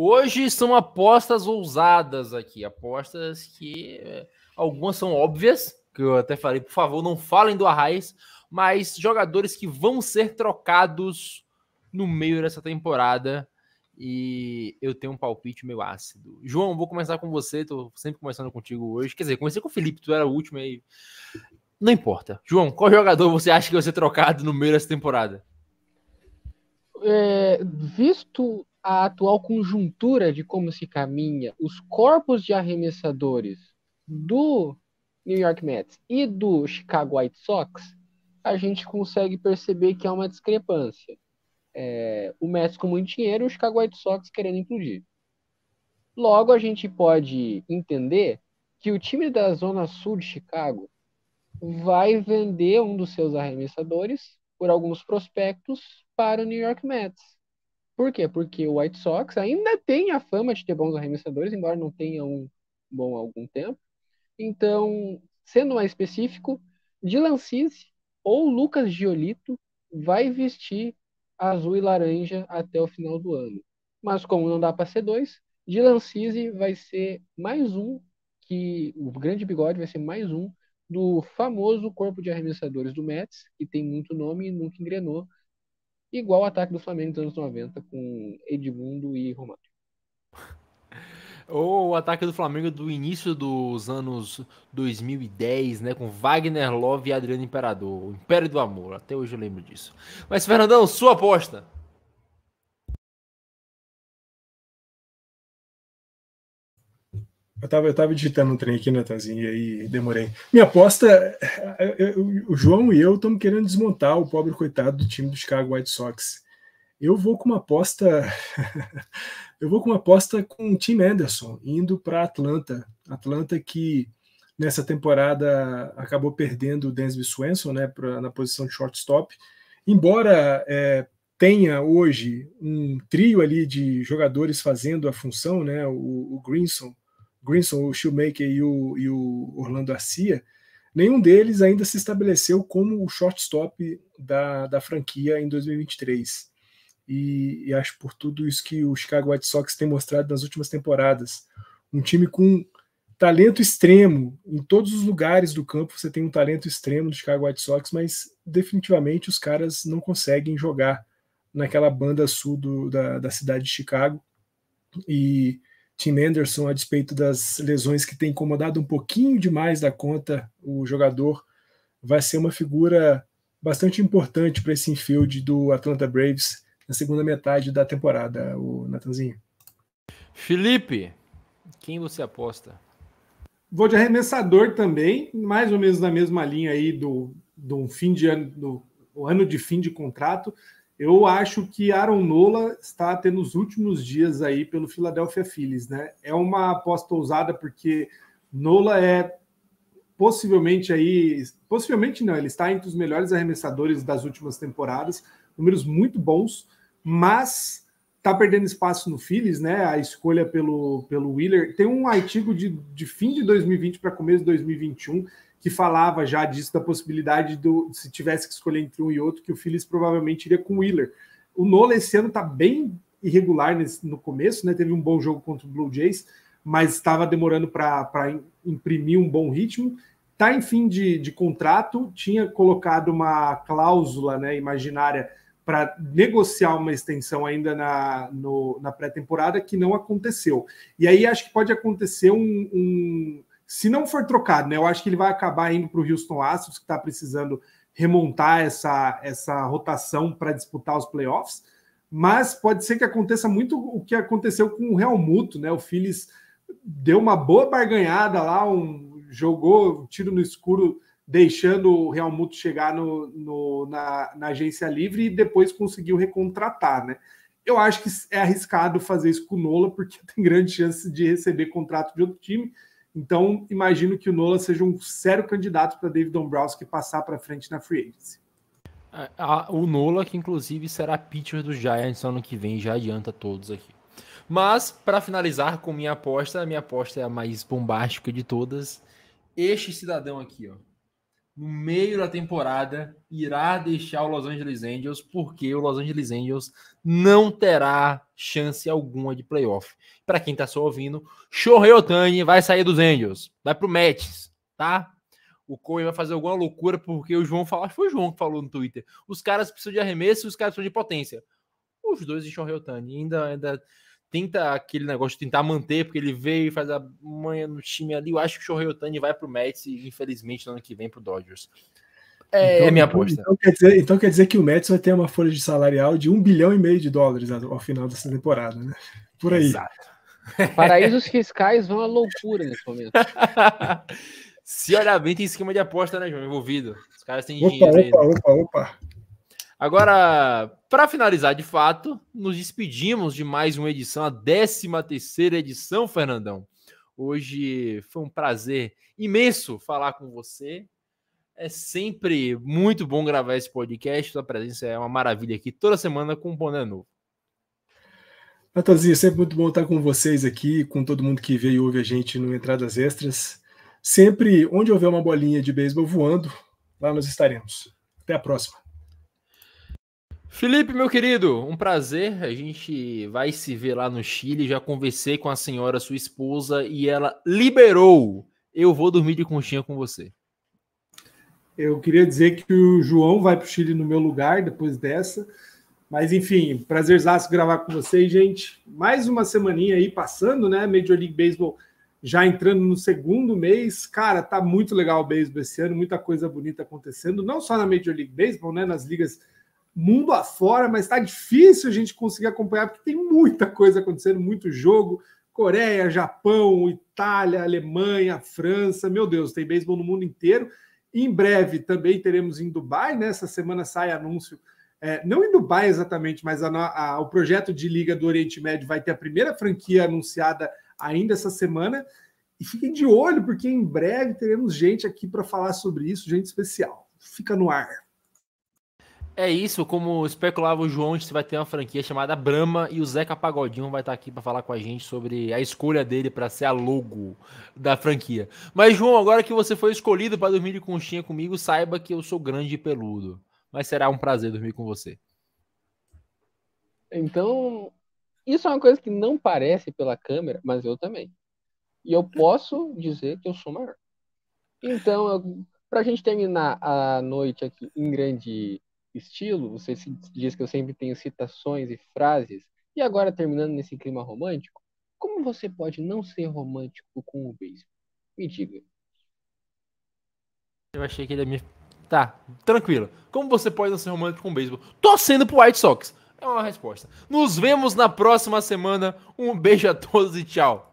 Hoje são apostas ousadas aqui, apostas que é, algumas são óbvias, que eu até falei, por favor, não falem do Arraiz, mas jogadores que vão ser trocados no meio dessa temporada. E eu tenho um palpite meio ácido. João, vou começar com você, tô sempre começando contigo hoje. Quer dizer, comecei com o Felipe, tu era o último aí. Não importa. João, qual jogador você acha que vai ser trocado no meio dessa temporada? É, visto a atual conjuntura de como se caminha os corpos de arremessadores do New York Mets e do Chicago White Sox, a gente consegue perceber que há uma discrepância. É, o Mets com muito dinheiro e o Chicago White Sox querendo incluir. Logo, a gente pode entender que o time da Zona Sul de Chicago vai vender um dos seus arremessadores por alguns prospectos para o New York Mets. Por quê? Porque o White Sox ainda tem a fama de ter bons arremessadores, embora não tenha um bom há algum tempo. Então, sendo mais específico, Dylan Cease ou Lucas Giolito vai vestir azul e laranja até o final do ano. Mas como não dá para ser dois, Dylan Cease vai ser mais um que o grande bigode vai ser mais um do famoso corpo de arremessadores do Mets, que tem muito nome e nunca engrenou, igual o ataque do Flamengo dos anos 90 com Edmundo e Romário. Ou o ataque do Flamengo do início dos anos 2010, né? Com Wagner Love e Adriano Imperador. O Império do Amor. Até hoje eu lembro disso. Mas, Fernandão, sua aposta. Eu tava, eu tava digitando um trem aqui, Natanzinho, e aí demorei. Minha aposta, eu, é, é, eu, o João e eu estamos querendo desmontar o pobre coitado do time do Chicago White Sox. Eu vou com uma aposta, eu vou com uma aposta com o Tim Anderson indo para Atlanta. Atlanta que nessa temporada acabou perdendo o Dansby Swenson, né, pra, na posição de shortstop. Embora é, tenha hoje um trio ali de jogadores fazendo a função, né, o, o Grinson, Grinson, o Shoemaker e o, e o Orlando Arcia, nenhum deles ainda se estabeleceu como o shortstop da, da franquia em 2023. E, e acho por tudo isso que o Chicago White Sox tem mostrado nas últimas temporadas. Um time com talento extremo. Em todos os lugares do campo você tem um talento extremo do Chicago White Sox, mas definitivamente os caras não conseguem jogar naquela banda sul do, da, da cidade de Chicago. E Tim Anderson, a despeito das lesões que tem incomodado um pouquinho demais da conta o jogador, vai ser uma figura bastante importante para esse infield do Atlanta Braves na segunda metade da temporada, o Natanzinho. Felipe, quem você aposta? Vou de arremessador também, mais ou menos na mesma linha aí do, do fim de ano, do ano de fim de contrato. Eu acho que Aaron Nola está tendo os últimos dias aí pelo Philadelphia Phillies, né? É uma aposta ousada porque Nola é possivelmente aí, possivelmente não, ele está entre os melhores arremessadores das últimas temporadas, números muito bons, mas tá perdendo espaço no Phillies, né? A escolha pelo pelo Wheeler. Tem um artigo de, de fim de 2020 para começo de 2021 que falava já disso, da possibilidade do, se tivesse que escolher entre um e outro, que o Phillies provavelmente iria com o Wheeler. O Nola esse ano está bem irregular nesse, no começo, né? Teve um bom jogo contra o Blue Jays, mas estava demorando para imprimir um bom ritmo. Está em fim de, de contrato, tinha colocado uma cláusula né, imaginária para negociar uma extensão ainda na, na pré-temporada que não aconteceu. E aí acho que pode acontecer um, um se não for trocado, né? Eu acho que ele vai acabar indo para o Houston Astros, que está precisando remontar essa, essa rotação para disputar os playoffs. Mas pode ser que aconteça muito o que aconteceu com o Real Muto, né? O Phillies deu uma boa barganhada lá, um, jogou um tiro no escuro, deixando o Real Muto chegar no, no na, na, agência livre e depois conseguiu recontratar, né? Eu acho que é arriscado fazer isso com o Nola, porque tem grande chance de receber contrato de outro time. Então, imagino que o Nola seja um sério candidato para David Dombrowski passar para frente na free agency. É, o Nola, que inclusive será pitcher do Giants ano que vem, já adianta todos aqui. Mas, para finalizar com minha aposta, a minha aposta é a mais bombástica de todas. Este cidadão aqui, ó no meio da temporada, irá deixar o Los Angeles Angels, porque o Los Angeles Angels não terá chance alguma de playoff. Para quem está só ouvindo, Shohei Otani vai sair dos Angels, vai pro Mets, tá? o Cohen vai fazer alguma loucura, porque o João falou, acho que foi o João que falou no Twitter. Os caras precisam de arremesso e os caras precisam de potência. Os dois de Shohei Otani. Ainda, ainda tenta aquele negócio de tentar manter, porque ele veio e faz a manha no time ali. Eu acho que o Shohei Otani vai pro Mets e, infelizmente, no ano que vem pro Dodgers. É, então, é minha então, aposta. Então quer, dizer, então quer dizer que o Mets vai ter uma folha de salarial de um bilhão e meio de dólares ao final dessa temporada, né? Por aí. Exato. Paraísos fiscais vão à loucura nesse momento. Se olhar bem, tem esquema de aposta, né, João? Envolvido. Os caras têm opa, dinheiro. Opa, aí, opa, né? opa, opa. Agora, para finalizar de fato, nos despedimos de mais uma edição, a 13 terceira edição, Fernandão. Hoje foi um prazer imenso falar com você. É sempre muito bom gravar esse podcast. Sua presença é uma maravilha aqui toda semana com um boné novo. Natanzinho, é sempre muito bom estar com vocês aqui, com todo mundo que veio e ouve a gente no Entradas Extras. Sempre onde houver uma bolinha de beisebol voando, lá nós estaremos. Até a próxima. Felipe, meu querido, um prazer. A gente vai se ver lá no Chile. Já conversei com a senhora, sua esposa, e ela liberou. Eu vou dormir de conchinha com você. Eu queria dizer que o João vai para o Chile no meu lugar depois dessa. Mas enfim, prazerzaço gravar com vocês, gente. Mais uma semaninha aí passando, né? Major League Baseball já entrando no segundo mês. Cara, tá muito legal o beisebol esse ano, muita coisa bonita acontecendo, não só na Major League Baseball, né? Nas ligas mundo afora, mas está difícil a gente conseguir acompanhar, porque tem muita coisa acontecendo, muito jogo. Coreia, Japão, Itália, Alemanha, França, meu Deus, tem beisebol no mundo inteiro. Em breve também teremos em Dubai, nessa né? semana sai anúncio, é, não em Dubai exatamente, mas a, a, o projeto de Liga do Oriente Médio vai ter a primeira franquia anunciada ainda essa semana. E fiquem de olho, porque em breve teremos gente aqui para falar sobre isso, gente especial. Fica no ar. É isso, como especulava o João, a gente vai ter uma franquia chamada Brahma e o Zeca Pagodinho vai estar aqui para falar com a gente sobre a escolha dele para ser a logo da franquia. Mas, João, agora que você foi escolhido para dormir de conchinha comigo, saiba que eu sou grande e peludo. Mas será um prazer dormir com você. Então, isso é uma coisa que não parece pela câmera, mas eu também. E eu posso dizer que eu sou maior. Então, para a gente terminar a noite aqui em grande estilo, você diz que eu sempre tenho citações e frases, e agora terminando nesse clima romântico, como você pode não ser romântico com o beisebol? Me diga. Eu achei que ele ia me. Tá, tranquilo. Como você pode não ser romântico com o beisebol? sendo pro White Sox. É uma resposta. Nos vemos na próxima semana. Um beijo a todos e tchau.